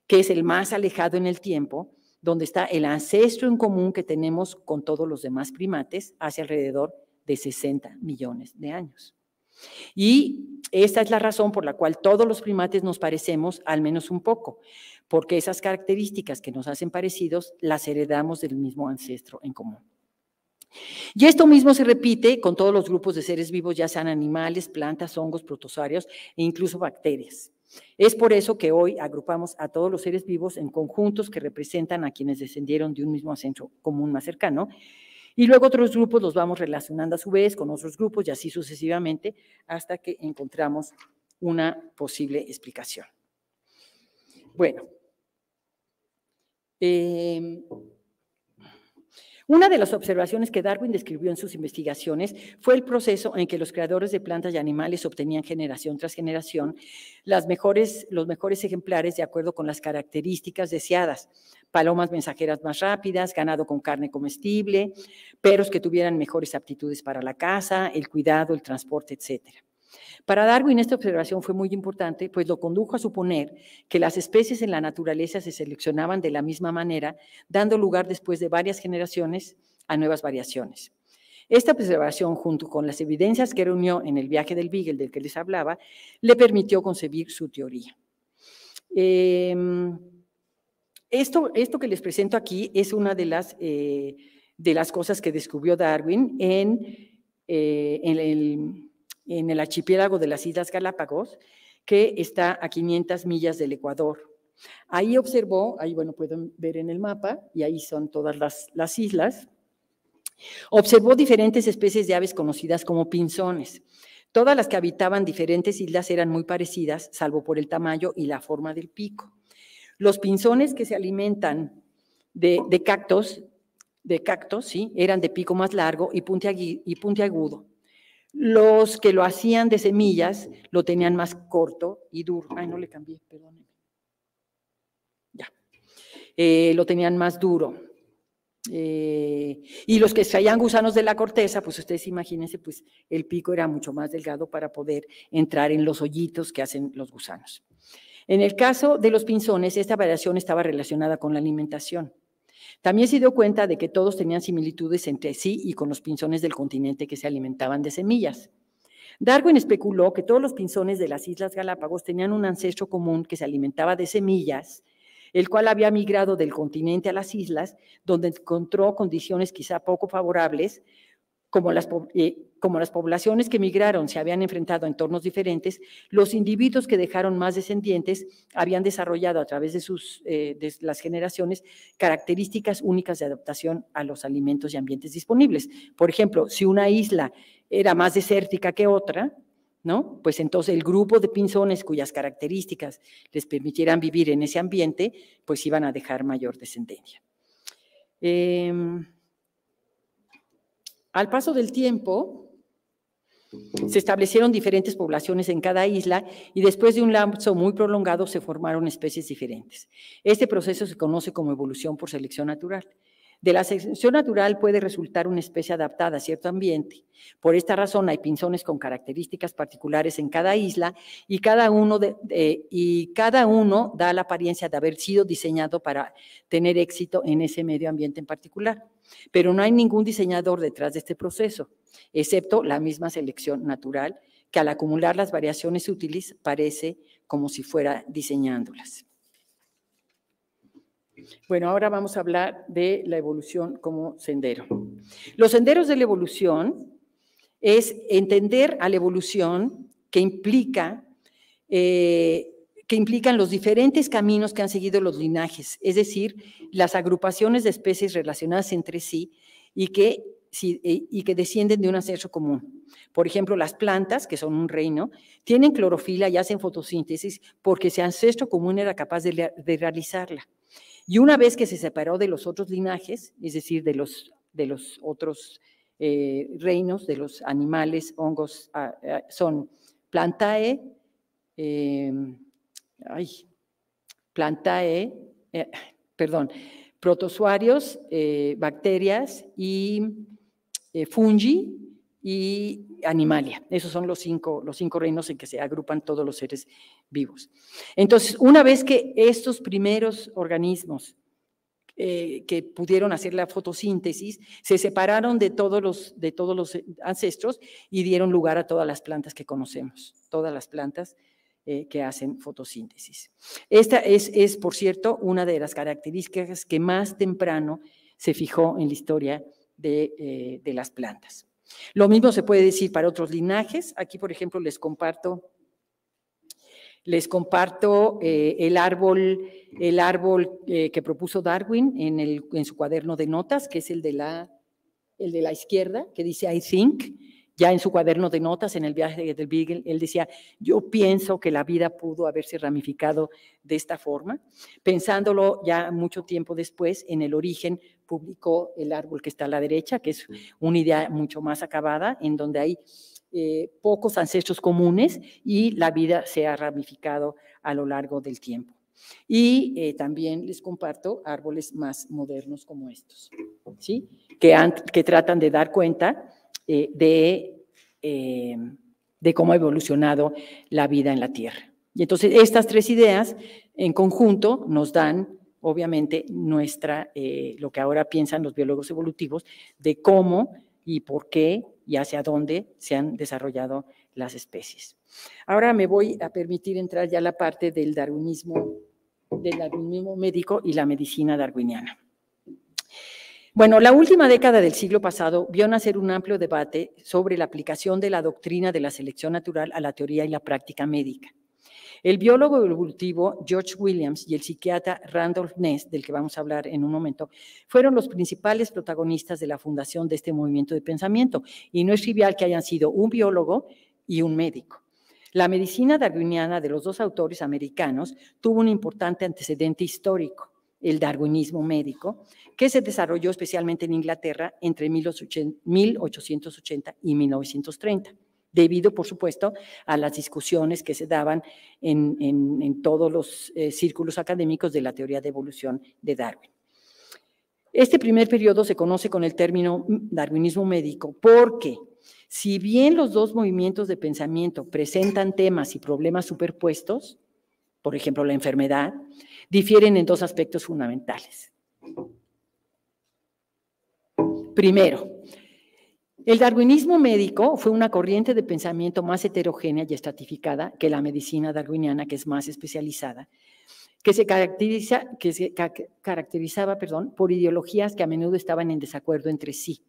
que es el más alejado en el tiempo, donde está el ancestro en común que tenemos con todos los demás primates hace alrededor de 60 millones de años. Y esta es la razón por la cual todos los primates nos parecemos al menos un poco, porque esas características que nos hacen parecidos las heredamos del mismo ancestro en común. Y esto mismo se repite con todos los grupos de seres vivos, ya sean animales, plantas, hongos, protozoarios e incluso bacterias. Es por eso que hoy agrupamos a todos los seres vivos en conjuntos que representan a quienes descendieron de un mismo centro común más cercano, y luego otros grupos los vamos relacionando a su vez con otros grupos y así sucesivamente hasta que encontramos una posible explicación. Bueno, em, una de las observaciones que Darwin describió en sus investigaciones fue el proceso en que los creadores de plantas y animales obtenían generación tras generación los mejores ejemplares de acuerdo con las características deseadas. Palomas mensajeras más rápidas, ganado con carne comestible, perros que tuvieran mejores aptitudes para la caza, el cuidado, el transporte, etcétera. Para Darwin esta observación fue muy importante, pues lo condujo a suponer que las especies en la naturaleza se seleccionaban de la misma manera, dando lugar después de varias generaciones a nuevas variaciones. Esta observación, junto con las evidencias que reunió en el viaje del Beagle del que les hablaba, le permitió concebir su teoría. Em, esto, esto, que les presento aquí es una de las, eh, de las cosas que descubrió Darwin en, eh, en el en el archipiélago de las Islas Galápagos, que está a 500 millas del Ecuador. Ahí observó, ahí bueno, pueden ver en el mapa, y ahí son todas las, islas, observó diferentes especies de aves conocidas como pinzones. Todas las que habitaban diferentes islas eran muy parecidas, salvo por el tamaño y la forma del pico. Los pinzones que se alimentan de, cactos, de cactos, sí, eran de pico más largo y puntiagudo los que lo hacían de semillas lo tenían más corto y duro. Ay, no le cambié, perdónenme. Ya. Eh, lo tenían más duro. Eh, y los que hallan gusanos de la corteza, pues ustedes imagínense, pues el pico era mucho más delgado para poder entrar en los hoyitos que hacen los gusanos. En el caso de los pinzones, esta variación estaba relacionada con la alimentación. También se dio cuenta de que todos tenían similitudes entre sí y con los pinzones del continente que se alimentaban de semillas. Darwin especuló que todos los pinzones de las Islas Galápagos tenían un ancestro común que se alimentaba de semillas, el cual había migrado del continente a las islas, donde encontró condiciones quizá poco favorables, como las, eh, como las poblaciones que migraron se habían enfrentado a entornos diferentes, los individuos que dejaron más descendientes habían desarrollado a través de, sus, eh, las generaciones características únicas de adaptación a los alimentos y ambientes disponibles. Por ejemplo, si una isla era más desértica que otra, ¿no? Pues entonces el grupo de pinzones cuyas características les permitieran vivir en ese ambiente, pues iban a dejar mayor descendencia. Eh, al paso del tiempo, se establecieron diferentes poblaciones en cada isla y después de un lapso muy prolongado se formaron especies diferentes. Este proceso se conoce como evolución por selección natural. De la selección natural puede resultar una especie adaptada a cierto ambiente. Por esta razón hay pinzones con características particulares en cada isla y cada uno, y cada uno da la apariencia de haber sido diseñado para tener éxito en ese medio ambiente en particular. Pero no hay ningún diseñador detrás de este proceso, excepto la misma selección natural, que al acumular las variaciones útiles parece como si fuera diseñándolas. Bueno, ahora vamos a hablar de la evolución como sendero. Los senderos de la evolución es entender a la evolución que implica... Eh, que implican los diferentes caminos que han seguido los linajes, es decir, las agrupaciones de especies relacionadas entre sí y que, eh, y que descienden de un ancestro común. Por ejemplo, las plantas, que son un reino, tienen clorofila y hacen fotosíntesis porque ese ancestro común era capaz de realizarla. Y una vez que se separó de los otros linajes, es decir, de los, de los otros eh, reinos, de los animales, hongos, ah, ah, son plantae, eh, ay, plantae, eh, perdón, protozoarios, eh, bacterias y fungi, y Animalia. Esos son los cinco, los cinco reinos en que se agrupan todos los seres vivos. Entonces, una vez que estos primeros organismos eh, que pudieron hacer la fotosíntesis, se separaron de todos, los, de todos los ancestros y dieron lugar a todas las plantas que conocemos, todas las plantas eh, que hacen fotosíntesis. Esta es, por cierto, una de las características que más temprano se fijó en la historia de eh, las plantas. Lo mismo se puede decir para otros linajes. Aquí, por ejemplo, les comparto, les comparto eh, el árbol, el árbol eh, que propuso Darwin en, el, en, su cuaderno de notas, que es el de, la, el de la izquierda, que dice I think. Ya en su cuaderno de notas, en el viaje del Beagle, él decía, yo pienso que la vida pudo haberse ramificado de esta forma, pensándolo ya mucho tiempo después en el origen publicó El árbol que está a la derecha, que es una idea mucho más acabada, en donde hay eh, pocos ancestros comunes y la vida se ha ramificado a lo largo del tiempo. Y eh, también les comparto árboles más modernos como estos, ¿sí? que, que tratan de dar cuenta eh, de, de cómo ha evolucionado la vida en la Tierra. Y entonces estas tres ideas en conjunto nos dan obviamente, nuestra, eh, lo que ahora piensan los biólogos evolutivos, de cómo y por qué y hacia dónde se han desarrollado las especies. Ahora me voy a permitir entrar ya a la parte del darwinismo, del darwinismo médico y la medicina darwiniana. Bueno, la última década del siglo pasado vio nacer un amplio debate sobre la aplicación de la doctrina de la selección natural a la teoría y la práctica médica. El biólogo evolutivo George Williams y el psiquiatra Randolph Ness, del que vamos a hablar en un momento, fueron los principales protagonistas de la fundación de este movimiento de pensamiento, y no es trivial que hayan sido un biólogo y un médico. La medicina darwiniana de los dos autores americanos tuvo un importante antecedente histórico el darwinismo médico, que se desarrolló especialmente en Inglaterra entre 1880 y 1930 debido, por supuesto, a las discusiones que se daban en, todos los eh, círculos académicos de la teoría de evolución de Darwin. Este primer periodo se conoce con el término darwinismo médico porque si bien los dos movimientos de pensamiento presentan temas y problemas superpuestos, por ejemplo la enfermedad, difieren en dos aspectos fundamentales. Primero, el darwinismo médico fue una corriente de pensamiento más heterogénea y estratificada que la medicina darwiniana, que es más especializada, que se, caracterizaba por ideologías que a menudo estaban en desacuerdo entre sí.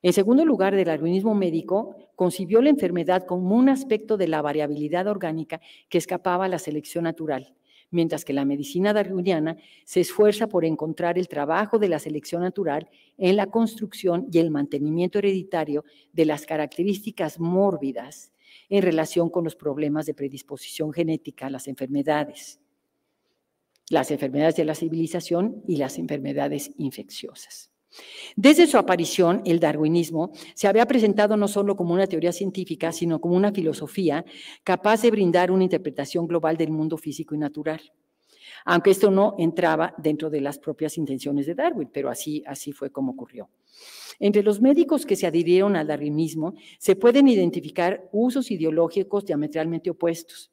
En segundo lugar, el darwinismo médico concibió la enfermedad como un aspecto de la variabilidad orgánica que escapaba a la selección natural mientras que la medicina darwiniana se esfuerza por encontrar el trabajo de la selección natural en la construcción y el mantenimiento hereditario de las características mórbidas en relación con los problemas de predisposición genética a las enfermedades, las enfermedades de la civilización y las enfermedades infecciosas. Desde su aparición, el darwinismo se había presentado no solo como una teoría científica, sino como una filosofía capaz de brindar una interpretación global del mundo físico y natural. Aunque esto no entraba dentro de las propias intenciones de Darwin, pero así, así fue como ocurrió. Entre los médicos que se adhirieron al darwinismo se pueden identificar usos ideológicos diametralmente opuestos.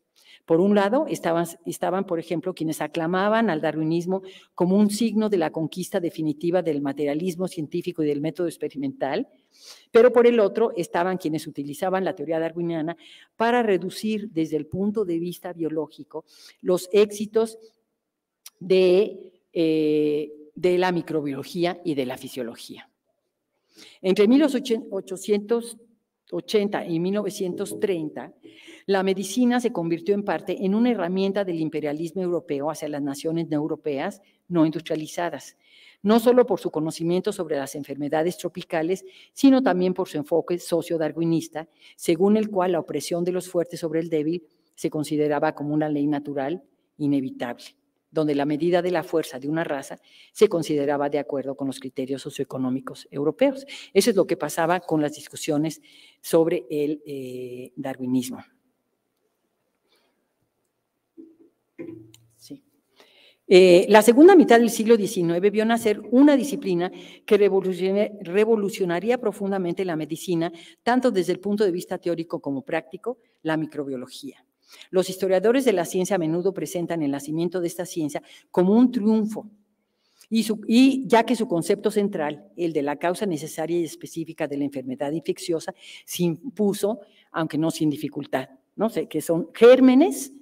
Por un lado, estaban, estaban, por ejemplo, quienes aclamaban al darwinismo como un signo de la conquista definitiva del materialismo científico y del método experimental, pero por el otro estaban quienes utilizaban la teoría darwiniana para reducir desde el punto de vista biológico los éxitos de, eh, de la microbiología y de la fisiología. Entre 1880 y 1930, la medicina se convirtió en parte en una herramienta del imperialismo europeo hacia las naciones no europeas no industrializadas, no solo por su conocimiento sobre las enfermedades tropicales, sino también por su enfoque socio-darwinista, según el cual la opresión de los fuertes sobre el débil se consideraba como una ley natural inevitable, donde la medida de la fuerza de una raza se consideraba de acuerdo con los criterios socioeconómicos europeos. Eso es lo que pasaba con las discusiones sobre el eh, darwinismo. Eh, la segunda mitad del siglo XIX vio nacer una disciplina que revolucionaría profundamente la medicina, tanto desde el punto de vista teórico como práctico, la microbiología. Los historiadores de la ciencia a menudo presentan el nacimiento de esta ciencia como un triunfo, y, ya que su concepto central, el de la causa necesaria y específica de la enfermedad infecciosa, se impuso, aunque no sin dificultad, ¿no? que son gérmenes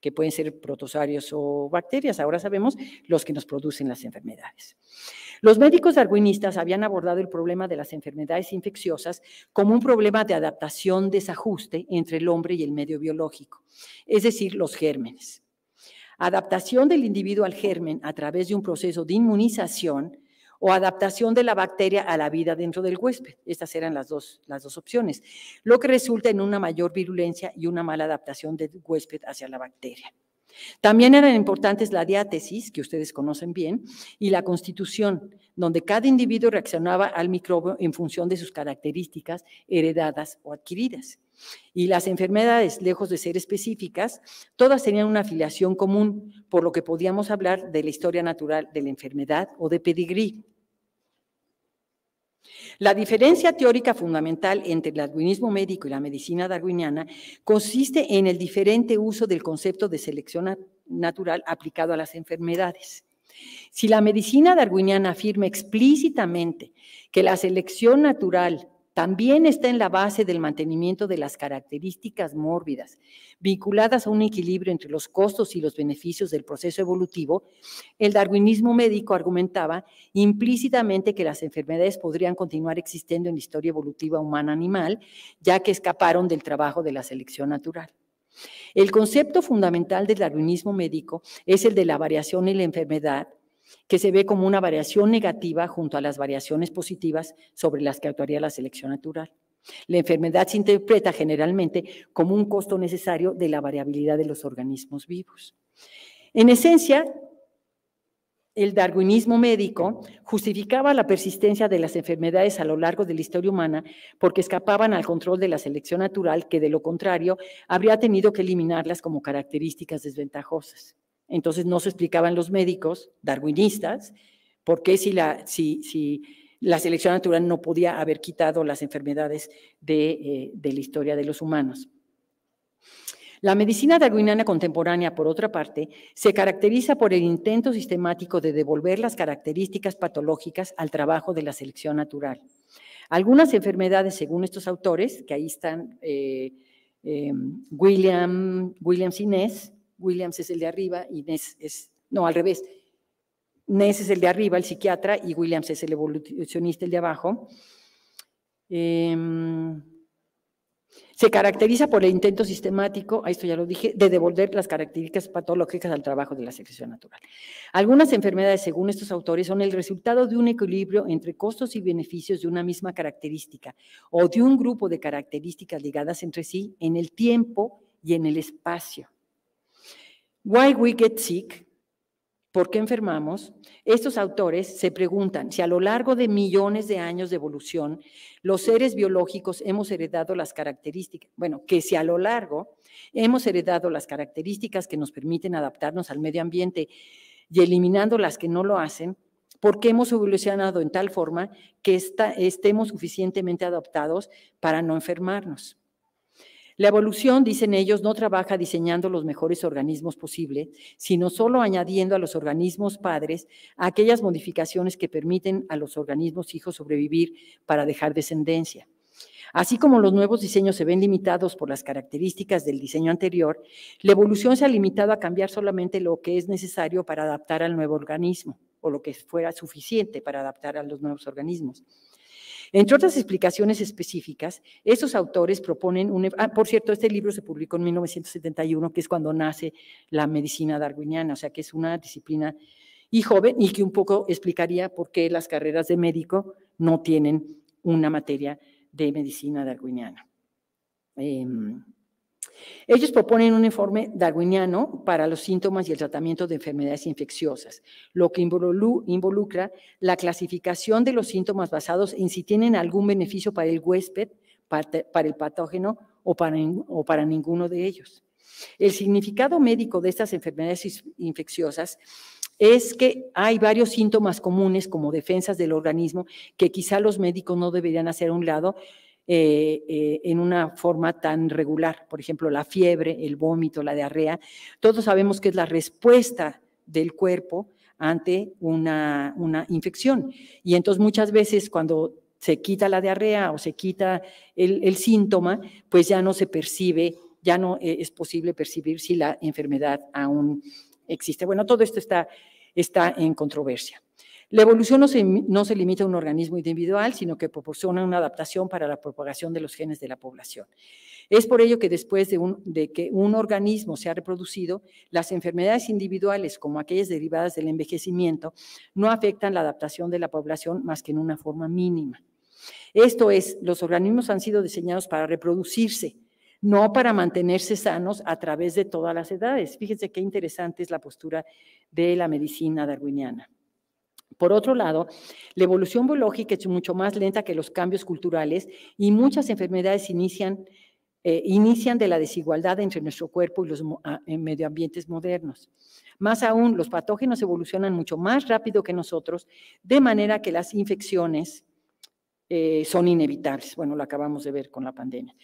que pueden ser protozoarios o bacterias, ahora sabemos, los que nos producen las enfermedades. Los médicos darwinistas habían abordado el problema de las enfermedades infecciosas como un problema de adaptación desajuste entre el hombre y el medio biológico, es decir, los gérmenes. Adaptación del individuo al germen a través de un proceso de inmunización o adaptación de la bacteria a la vida dentro del huésped. Estas eran las dos, las dos opciones, lo que resulta en una mayor virulencia y una mala adaptación del huésped hacia la bacteria. También eran importantes la diátesis, que ustedes conocen bien, y la constitución, donde cada individuo reaccionaba al microbio en función de sus características heredadas o adquiridas. Y las enfermedades, lejos de ser específicas, todas tenían una afiliación común, por lo que podíamos hablar de la historia natural de la enfermedad o de pedigrí. La diferencia teórica fundamental entre el darwinismo médico y la medicina darwiniana consiste en el diferente uso del concepto de selección natural aplicado a las enfermedades. Si la medicina darwiniana afirma explícitamente que la selección natural también está en la base del mantenimiento de las características mórbidas, vinculadas a un equilibrio entre los costos y los beneficios del proceso evolutivo, el darwinismo médico argumentaba implícitamente que las enfermedades podrían continuar existiendo en la historia evolutiva humana-animal, ya que escaparon del trabajo de la selección natural. El concepto fundamental del darwinismo médico es el de la variación en la enfermedad que se ve como una variación negativa junto a las variaciones positivas sobre las que actuaría la selección natural. La enfermedad se interpreta generalmente como un costo necesario de la variabilidad de los organismos vivos. En esencia, el darwinismo médico justificaba la persistencia de las enfermedades a lo largo de la historia humana porque escapaban al control de la selección natural que de lo contrario habría tenido que eliminarlas como características desventajosas entonces no se explicaban los médicos darwinistas por qué si la, si, la selección natural no podía haber quitado las enfermedades eh, de, la historia de los humanos. La medicina darwiniana contemporánea, por otra parte, se caracteriza por el intento sistemático de devolver las características patológicas al trabajo de la selección natural. Algunas enfermedades, según estos autores, que ahí están eh, eh, William, Sinés, Williams es el de arriba y Ness es, no, al revés. Ness es el de arriba, el psiquiatra, y Williams es el evolucionista, el de abajo. Em, se caracteriza por el intento sistemático, a esto ya lo dije, de devolver las características patológicas al trabajo de la selección natural. Algunas enfermedades, según estos autores, son el resultado de un equilibrio entre costos y beneficios de una misma característica o de un grupo de características ligadas entre sí en el tiempo y en el espacio. Why We Get Sick, ¿por qué enfermamos? Estos autores se preguntan si a lo largo de millones de años de evolución los seres biológicos hemos heredado las características, bueno, que si a lo largo hemos heredado las características que nos permiten adaptarnos al medio ambiente y eliminando las que no lo hacen, ¿por qué hemos evolucionado en tal forma que estemos suficientemente adaptados para no enfermarnos. La evolución, dicen ellos, no trabaja diseñando los mejores organismos posible, sino solo añadiendo a los organismos padres aquellas modificaciones que permiten a los organismos hijos sobrevivir para dejar descendencia. Así como los nuevos diseños se ven limitados por las características del diseño anterior, la evolución se ha limitado a cambiar solamente lo que es necesario para adaptar al nuevo organismo o lo que fuera suficiente para adaptar a los nuevos organismos. Entre otras explicaciones específicas, estos autores proponen un... Ah, por cierto, este libro se publicó en 1971, que es cuando nace la medicina darwiniana, o sea que es una disciplina y joven y que un poco explicaría por qué las carreras de médico no tienen una materia de medicina darwiniana. Em, ellos proponen un informe darwiniano para los síntomas y el tratamiento de enfermedades infecciosas, lo que involucra la clasificación de los síntomas basados en si tienen algún beneficio para el huésped, para el patógeno o para, ninguno de ellos. El significado médico de estas enfermedades infecciosas es que hay varios síntomas comunes como defensas del organismo que quizá los médicos no deberían hacer a un lado eh, eh, en una forma tan regular. Por ejemplo, la fiebre, el vómito, la diarrea. Todos sabemos que es la respuesta del cuerpo ante una, una infección. Y entonces muchas veces cuando se quita la diarrea o se quita el, el síntoma, pues ya no se percibe, ya no eh, es posible percibir si la enfermedad aún existe. Bueno, todo esto está, está en controversia. La evolución no se, limita a un organismo individual, sino que proporciona una adaptación para la propagación de los genes de la población. Es por ello que después de, de que un organismo se ha reproducido, las enfermedades individuales, como aquellas derivadas del envejecimiento, no afectan la adaptación de la población más que en una forma mínima. Esto es, los organismos han sido diseñados para reproducirse, no para mantenerse sanos a través de todas las edades. Fíjense qué interesante es la postura de la medicina darwiniana. Por otro lado, la evolución biológica es mucho más lenta que los cambios culturales y muchas enfermedades inician, eh, de la desigualdad entre nuestro cuerpo y los ah, eh, medioambientes modernos. Más aún, los patógenos evolucionan mucho más rápido que nosotros, de manera que las infecciones eh, son inevitables. Bueno, lo acabamos de ver con la pandemia.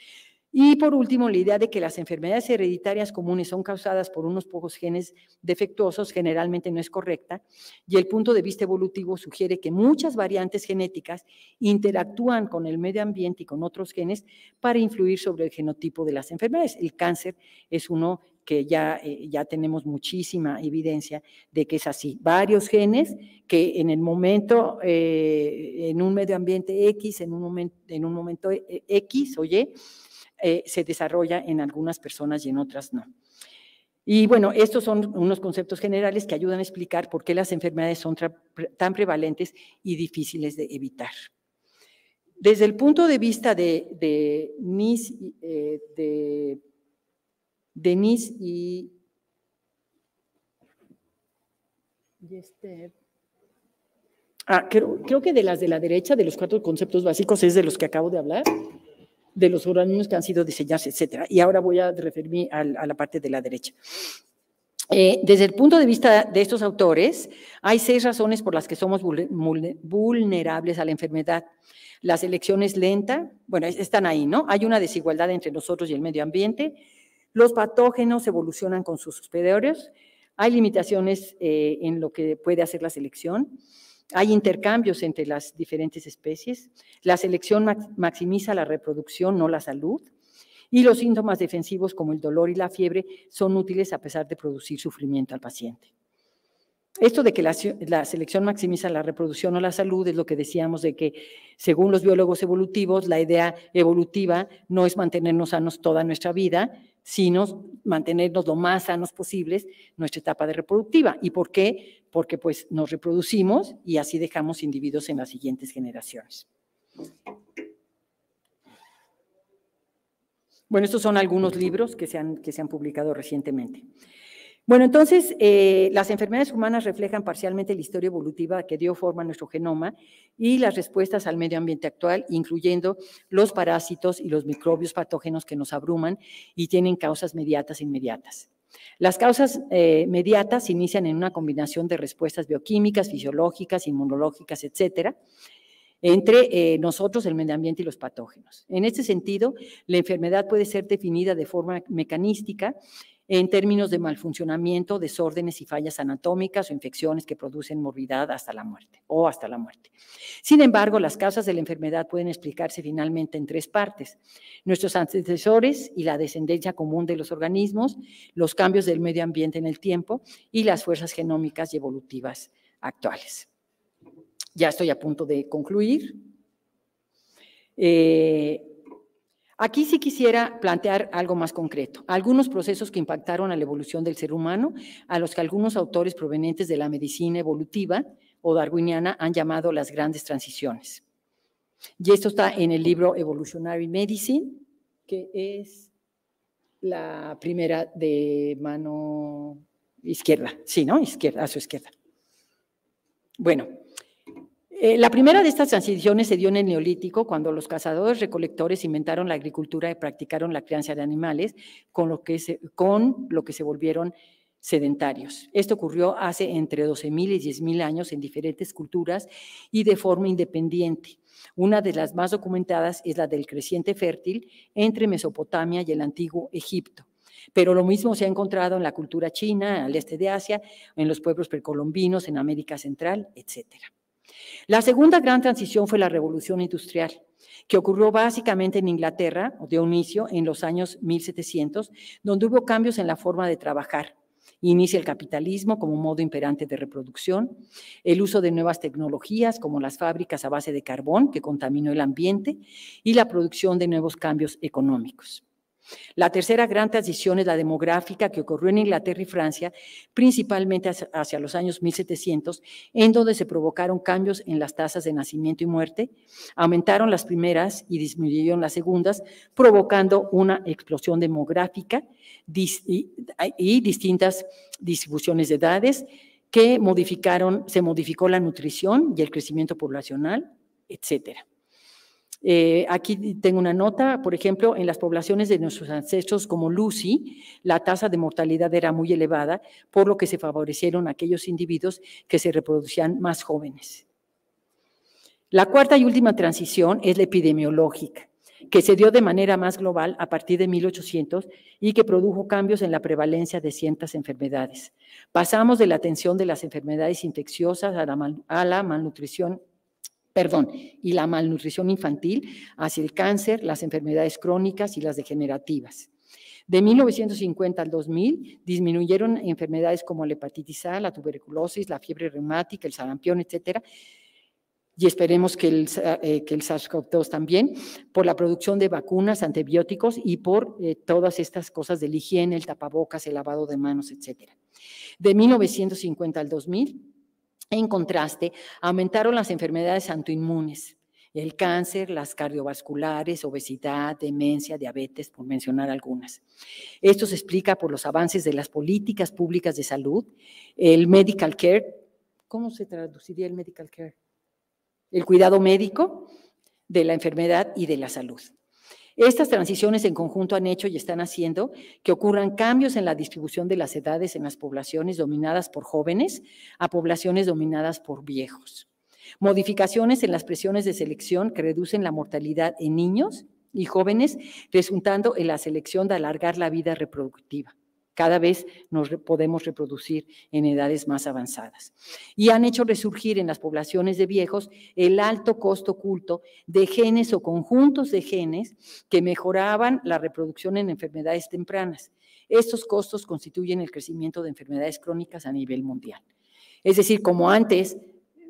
Y por último, la idea de que las enfermedades hereditarias comunes son causadas por unos pocos genes defectuosos generalmente no es correcta y el punto de vista evolutivo sugiere que muchas variantes genéticas interactúan con el medio ambiente y con otros genes para influir sobre el genotipo de las enfermedades. El cáncer es uno que ya, eh, ya tenemos muchísima evidencia de que es así. Varios genes que en el momento, eh, en un medio ambiente X, en un, momento en un momento eh, X o Y, eh, se desarrolla en algunas personas y en otras no. Y bueno, estos son unos conceptos generales que ayudan a explicar por qué las enfermedades son tan prevalentes y difíciles de evitar. Desde el punto de vista de, de NIS, y, eh, este, ah, creo, creo que de las de la derecha, de los cuatro conceptos básicos, es de los que acabo de hablar de los organismos que han sido diseñados, etcétera. Y ahora voy a referirme a, la parte de la derecha. Eh, desde el punto de vista de estos autores, hay seis razones por las que somos vulnerables a la enfermedad. La selección es lenta, bueno, están ahí, ¿no? Hay una desigualdad entre nosotros y el medio ambiente. Los patógenos evolucionan con sus hospedadores. Hay limitaciones eh, en lo que puede hacer la selección. Hay intercambios entre las diferentes especies. La selección maximiza la reproducción, no la salud. Y los síntomas defensivos como el dolor y la fiebre son útiles a pesar de producir sufrimiento al paciente. Esto de que la, selección maximiza la reproducción o la salud es lo que decíamos de que, según los biólogos evolutivos, la idea evolutiva no es mantenernos sanos toda nuestra vida, sino mantenernos lo más sanos posibles nuestra etapa de reproductiva. ¿Y por qué? Porque pues nos reproducimos y así dejamos individuos en las siguientes generaciones. Bueno, estos son algunos libros que se han, que se han publicado recientemente. Bueno, entonces, eh, las enfermedades humanas reflejan parcialmente la historia evolutiva que dio forma a nuestro genoma y las respuestas al medio ambiente actual, incluyendo los parásitos y los microbios patógenos que nos abruman y tienen causas mediatas e inmediatas. Las causas eh, mediatas inician en una combinación de respuestas bioquímicas, fisiológicas, inmunológicas, etcétera, entre eh, nosotros, el medio ambiente y los patógenos. En este sentido, la enfermedad puede ser definida de forma mecanística en términos de mal funcionamiento, desórdenes y fallas anatómicas o infecciones que producen morbidad hasta la muerte o hasta la muerte. Sin embargo, las causas de la enfermedad pueden explicarse finalmente en tres partes. Nuestros antecesores y la descendencia común de los organismos, los cambios del medio ambiente en el tiempo y las fuerzas genómicas y evolutivas actuales. Ya estoy a punto de concluir. Eh, Aquí sí quisiera plantear algo más concreto, algunos procesos que impactaron a la evolución del ser humano, a los que algunos autores provenientes de la medicina evolutiva o darwiniana han llamado las grandes transiciones. Y esto está en el libro Evolutionary Medicine, que es la primera de mano izquierda, sí, ¿no? Izquierda, a su izquierda. Bueno, eh, la primera de estas transiciones se dio en el Neolítico, cuando los cazadores recolectores inventaron la agricultura y practicaron la crianza de animales, con lo que se, con lo que se volvieron sedentarios. Esto ocurrió hace entre 12.000 y 10.000 años en diferentes culturas y de forma independiente. Una de las más documentadas es la del creciente fértil entre Mesopotamia y el antiguo Egipto. Pero lo mismo se ha encontrado en la cultura china, al este de Asia, en los pueblos precolombinos, en América Central, etcétera. La segunda gran transición fue la revolución industrial, que ocurrió básicamente en Inglaterra, de inicio en los años 1700, donde hubo cambios en la forma de trabajar. Inicia el capitalismo como modo imperante de reproducción, el uso de nuevas tecnologías como las fábricas a base de carbón que contaminó el ambiente y la producción de nuevos cambios económicos. La tercera gran transición es la demográfica que ocurrió en Inglaterra y Francia, principalmente hacia los años 1700, en donde se provocaron cambios en las tasas de nacimiento y muerte, aumentaron las primeras y disminuyeron las segundas, provocando una explosión demográfica y distintas distribuciones de edades que modificaron, se modificó la nutrición y el crecimiento poblacional, etcétera. Eh, aquí tengo una nota, por ejemplo, en las poblaciones de nuestros ancestros como Lucy, la tasa de mortalidad era muy elevada, por lo que se favorecieron aquellos individuos que se reproducían más jóvenes. La cuarta y última transición es la epidemiológica, que se dio de manera más global a partir de 1800 y que produjo cambios en la prevalencia de ciertas enfermedades. Pasamos de la atención de las enfermedades infecciosas a la, a la malnutrición perdón, y la malnutrición infantil hacia el cáncer, las enfermedades crónicas y las degenerativas. De 1950 al 2000 disminuyeron enfermedades como la hepatitis A, la tuberculosis, la fiebre reumática, el sarampión, etcétera, y esperemos que el, eh, SARS-CoV-2 también, por la producción de vacunas, antibióticos y por eh, todas estas cosas de la higiene, el tapabocas, el lavado de manos, etcétera. De 1950 al 2000 en contraste, aumentaron las enfermedades autoinmunes, el cáncer, las cardiovasculares, obesidad, demencia, diabetes, por mencionar algunas. Esto se explica por los avances de las políticas públicas de salud, el medical care, ¿cómo se traduciría el medical care? El cuidado médico de la enfermedad y de la salud. Estas transiciones en conjunto han hecho y están haciendo que ocurran cambios en la distribución de las edades en las poblaciones dominadas por jóvenes a poblaciones dominadas por viejos. Modificaciones en las presiones de selección que reducen la mortalidad en niños y jóvenes, resultando en la selección de alargar la vida reproductiva. Cada vez nos podemos reproducir en edades más avanzadas. Y han hecho resurgir en las poblaciones de viejos el alto costo oculto de genes o conjuntos de genes que mejoraban la reproducción en enfermedades tempranas. Estos costos constituyen el crecimiento de enfermedades crónicas a nivel mundial. Es decir, como antes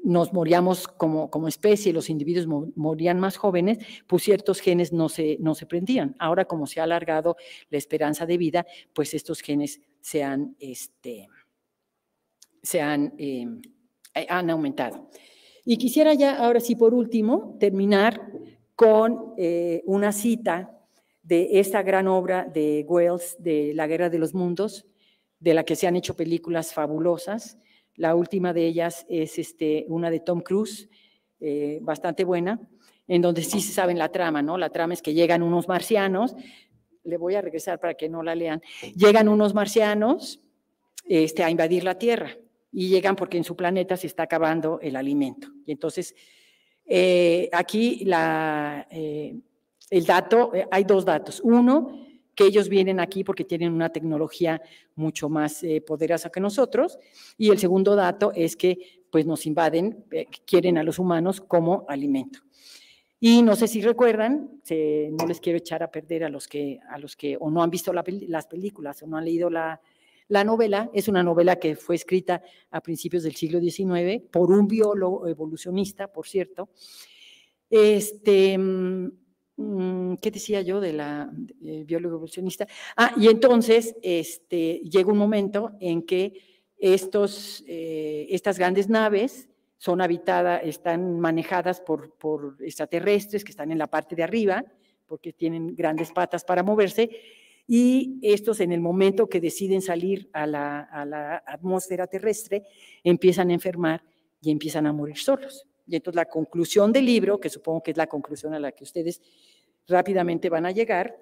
nos moríamos como, especie, los individuos morían más jóvenes, pues ciertos genes no se, no se prendían. Ahora, como se ha alargado la esperanza de vida, pues estos genes se han, este, se han, em, eh, aumentado. Y quisiera ya, ahora sí, por último, terminar con eh, una cita de esta gran obra de Wells, de La Guerra de los Mundos, de la que se han hecho películas fabulosas, la última de ellas es este, una de Tom Cruise, eh, bastante buena, en donde sí se sabe la trama, ¿no? La trama es que llegan unos marcianos, le voy a regresar para que no la lean, llegan unos marcianos este, a invadir la Tierra y llegan porque en su planeta se está acabando el alimento. Y entonces, eh, aquí la, eh, el dato, hay dos datos. Uno, que ellos vienen aquí porque tienen una tecnología mucho más eh, poderosa que nosotros. Y el segundo dato es que pues nos invaden, eh, quieren a los humanos como alimento. Y no sé si recuerdan, no les quiero echar a perder a los que, a los que o no han visto las películas o no han leído la, la novela. Es una novela que fue escrita a principios del siglo XIX por un biólogo evolucionista, por cierto. Este, mm, Mm, ¿Qué decía yo de la bióloga eh, biólogo evolucionista? Ah, y entonces este, llega un momento en que estos, eh, estas grandes naves son habitadas, están manejadas por, extraterrestres que están en la parte de arriba, porque tienen grandes patas para moverse, y estos en el momento que deciden salir a la, a la, atmósfera terrestre empiezan a enfermar y empiezan a morir solos. Y entonces la conclusión del libro, que supongo que es la conclusión a la que ustedes rápidamente van a llegar,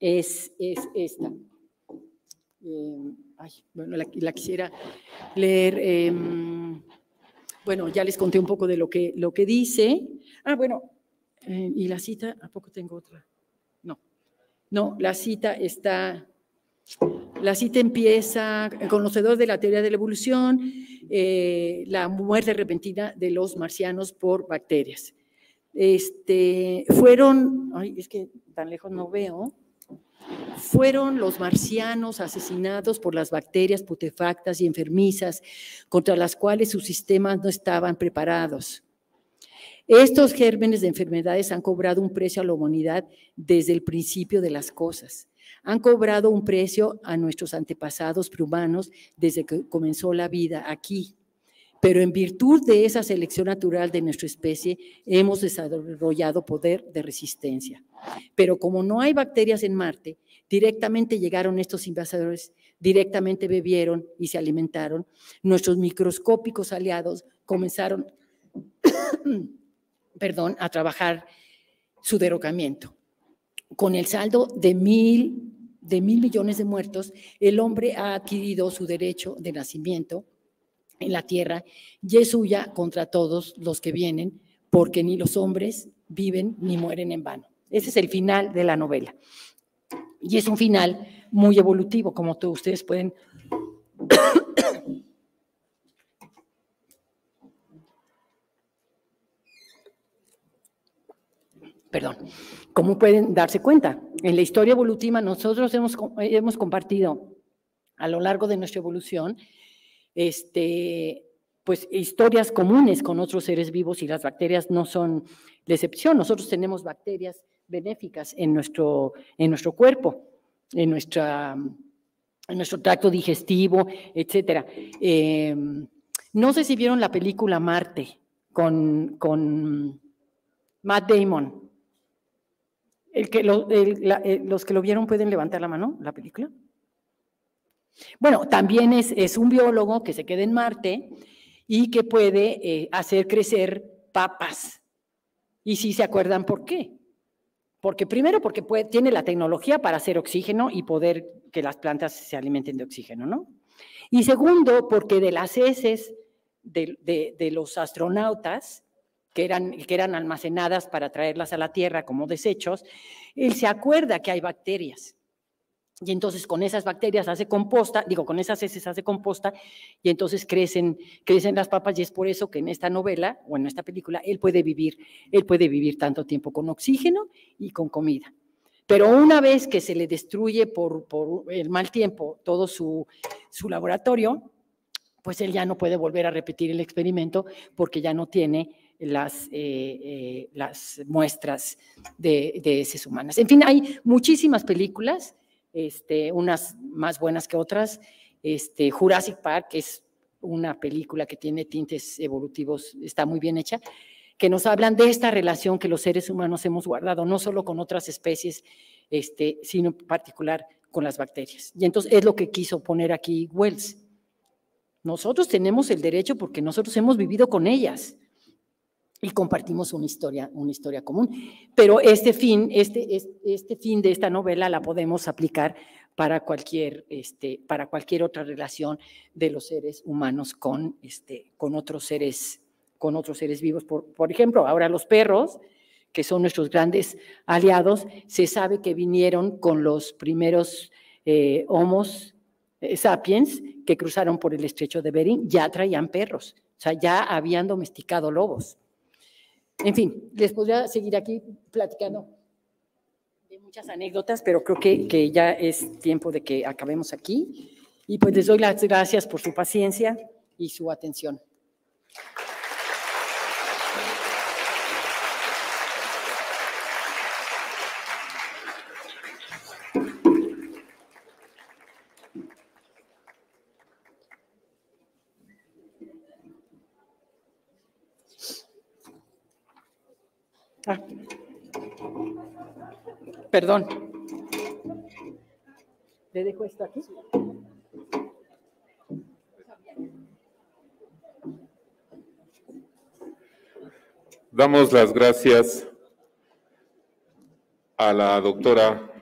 es, esta. Em, bueno, la, quisiera leer. Em, bueno, ya les conté un poco de lo que, lo que dice. Ah, bueno, eh, y la cita, ¿a poco tengo otra? No, no, la cita está la cita empieza, conocedor de la teoría de la evolución, eh, la muerte repentina de los marcianos por bacterias. Este, fueron, es que tan lejos no veo, fueron los marcianos asesinados por las bacterias putefactas y enfermizas contra las cuales sus sistemas no estaban preparados. Estos gérmenes de enfermedades han cobrado un precio a la humanidad desde el principio de las cosas han cobrado un precio a nuestros antepasados prehumanos desde que comenzó la vida aquí. Pero en virtud de esa selección natural de nuestra especie, hemos desarrollado poder de resistencia. Pero como no hay bacterias en Marte, directamente llegaron estos invasores, directamente bebieron y se alimentaron. Nuestros microscópicos aliados comenzaron perdón, a trabajar su derrocamiento con el saldo de mil, de mil millones de muertos, el hombre ha adquirido su derecho de nacimiento en la tierra y es suya contra todos los que vienen, porque ni los hombres viven ni mueren en vano. Ese es el final de la novela. Y es un final muy evolutivo, como todos ustedes pueden... Perdón. ¿Cómo pueden darse cuenta, en la historia evolutiva nosotros hemos, hemos compartido a lo largo de nuestra evolución este, pues, historias comunes con otros seres vivos y las bacterias no son la excepción. Nosotros tenemos bacterias benéficas en nuestro, en nuestro cuerpo, en, nuestra, en nuestro tracto digestivo, etcétera. Em, no sé si vieron la película Marte con, con Matt Damon que eh, los que lo vieron pueden levantar la mano, la película. Bueno, también es, un biólogo que se queda en Marte y que puede eh, hacer crecer papas. Y si se acuerdan por qué. Porque primero, porque tiene la tecnología para hacer oxígeno y poder que las plantas se alimenten de oxígeno, ¿no? Y segundo, porque de las heces de los astronautas que eran, que eran almacenadas para traerlas a la tierra como desechos, él se acuerda que hay bacterias. Y entonces con esas bacterias hace composta, digo, con esas heces hace composta, y entonces crecen, crecen las papas, y es por eso que en esta novela o en esta película él puede vivir, él puede vivir tanto tiempo con oxígeno y con comida. Pero una vez que se le destruye por, el mal tiempo todo su, su laboratorio, pues él ya no puede volver a repetir el experimento porque ya no tiene eh, eh, las, muestras de, de humanas. En fin, hay muchísimas películas, este, unas más buenas que otras. Este, Jurassic Park es una película que tiene tintes evolutivos, está muy bien hecha, que nos hablan de esta relación que los seres humanos hemos guardado, no solo con otras especies, este, sino en particular con las bacterias. Y entonces es lo que quiso poner aquí Wells. Nosotros tenemos el derecho porque nosotros hemos vivido con ellas y compartimos una historia, una historia común. Pero este fin, este, este, este fin de esta novela la podemos aplicar para cualquier, este, para cualquier otra relación de los seres humanos con, este, con, otros, seres, con otros seres vivos. Por, por ejemplo, ahora los perros, que son nuestros grandes aliados, se sabe que vinieron con los primeros eh, homos eh, sapiens que cruzaron por el estrecho de Bering, ya traían perros, o sea, ya habían domesticado lobos. En fin, les podría seguir aquí platicando de muchas anécdotas, pero creo que, ya es tiempo de que acabemos aquí. Y pues les doy las gracias por su paciencia y su atención. Perdón. ¿Le dejo esto aquí? Damos las gracias a la doctora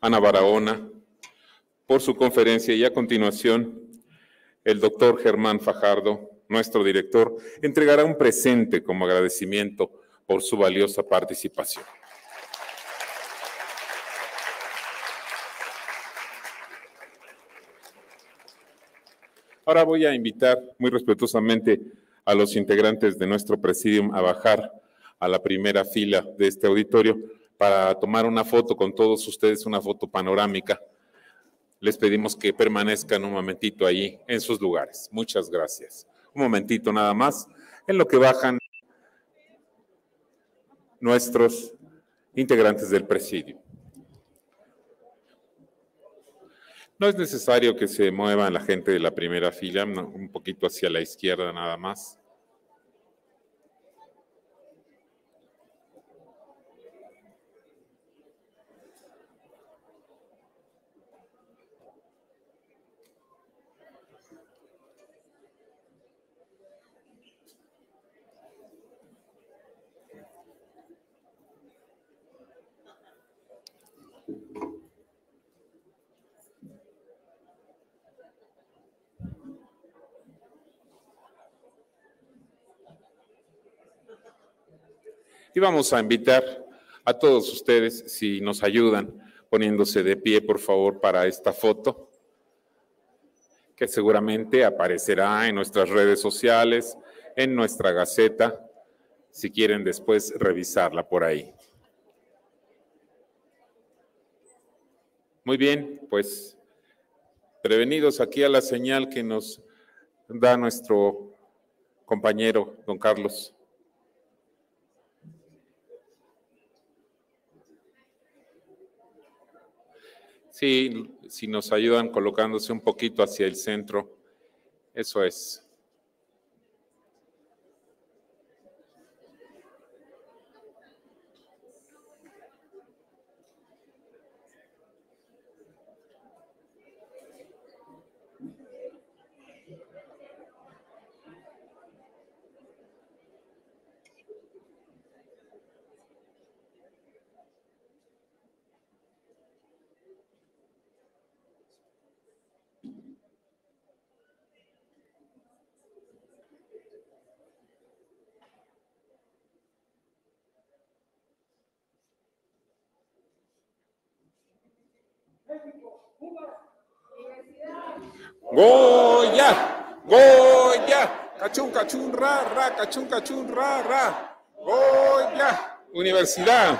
Ana Barahona por su conferencia y a continuación el doctor Germán Fajardo, nuestro director, entregará un presente como agradecimiento por su valiosa participación. Ahora voy a invitar muy respetuosamente a los integrantes de nuestro presidium a bajar a la primera fila de este auditorio para tomar una foto con todos ustedes, una foto panorámica. Les pedimos que permanezcan un momentito ahí en sus lugares. Muchas gracias. Un momentito nada más en lo que bajan nuestros integrantes del presidio. No es necesario que se mueva la gente de la primera fila, un poquito hacia la izquierda nada más. Y vamos a invitar a todos ustedes, si nos ayudan, poniéndose de pie, por favor, para esta foto, que seguramente aparecerá en nuestras redes sociales, en nuestra gaceta, si quieren después revisarla por ahí. Muy bien, pues prevenidos aquí a la señal que nos da nuestro compañero don Carlos. Sí, si nos ayudan colocándose un poquito hacia el centro. Eso es. Goya, Goya, cachun, ra, ra, cachun, ra, ra, Goya, universidad.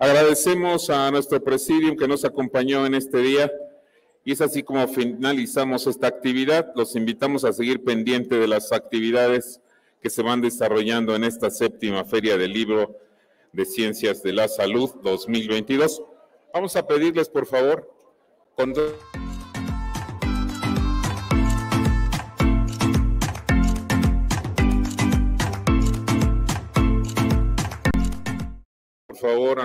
Agradecemos a nuestro presidium que nos acompañó en este día y es así como finalizamos esta actividad. Los invitamos a seguir pendiente de las actividades que se van desarrollando en esta séptima Feria del Libro de Ciencias de la Salud 2022. Vamos a pedirles, por favor, con... Por favor,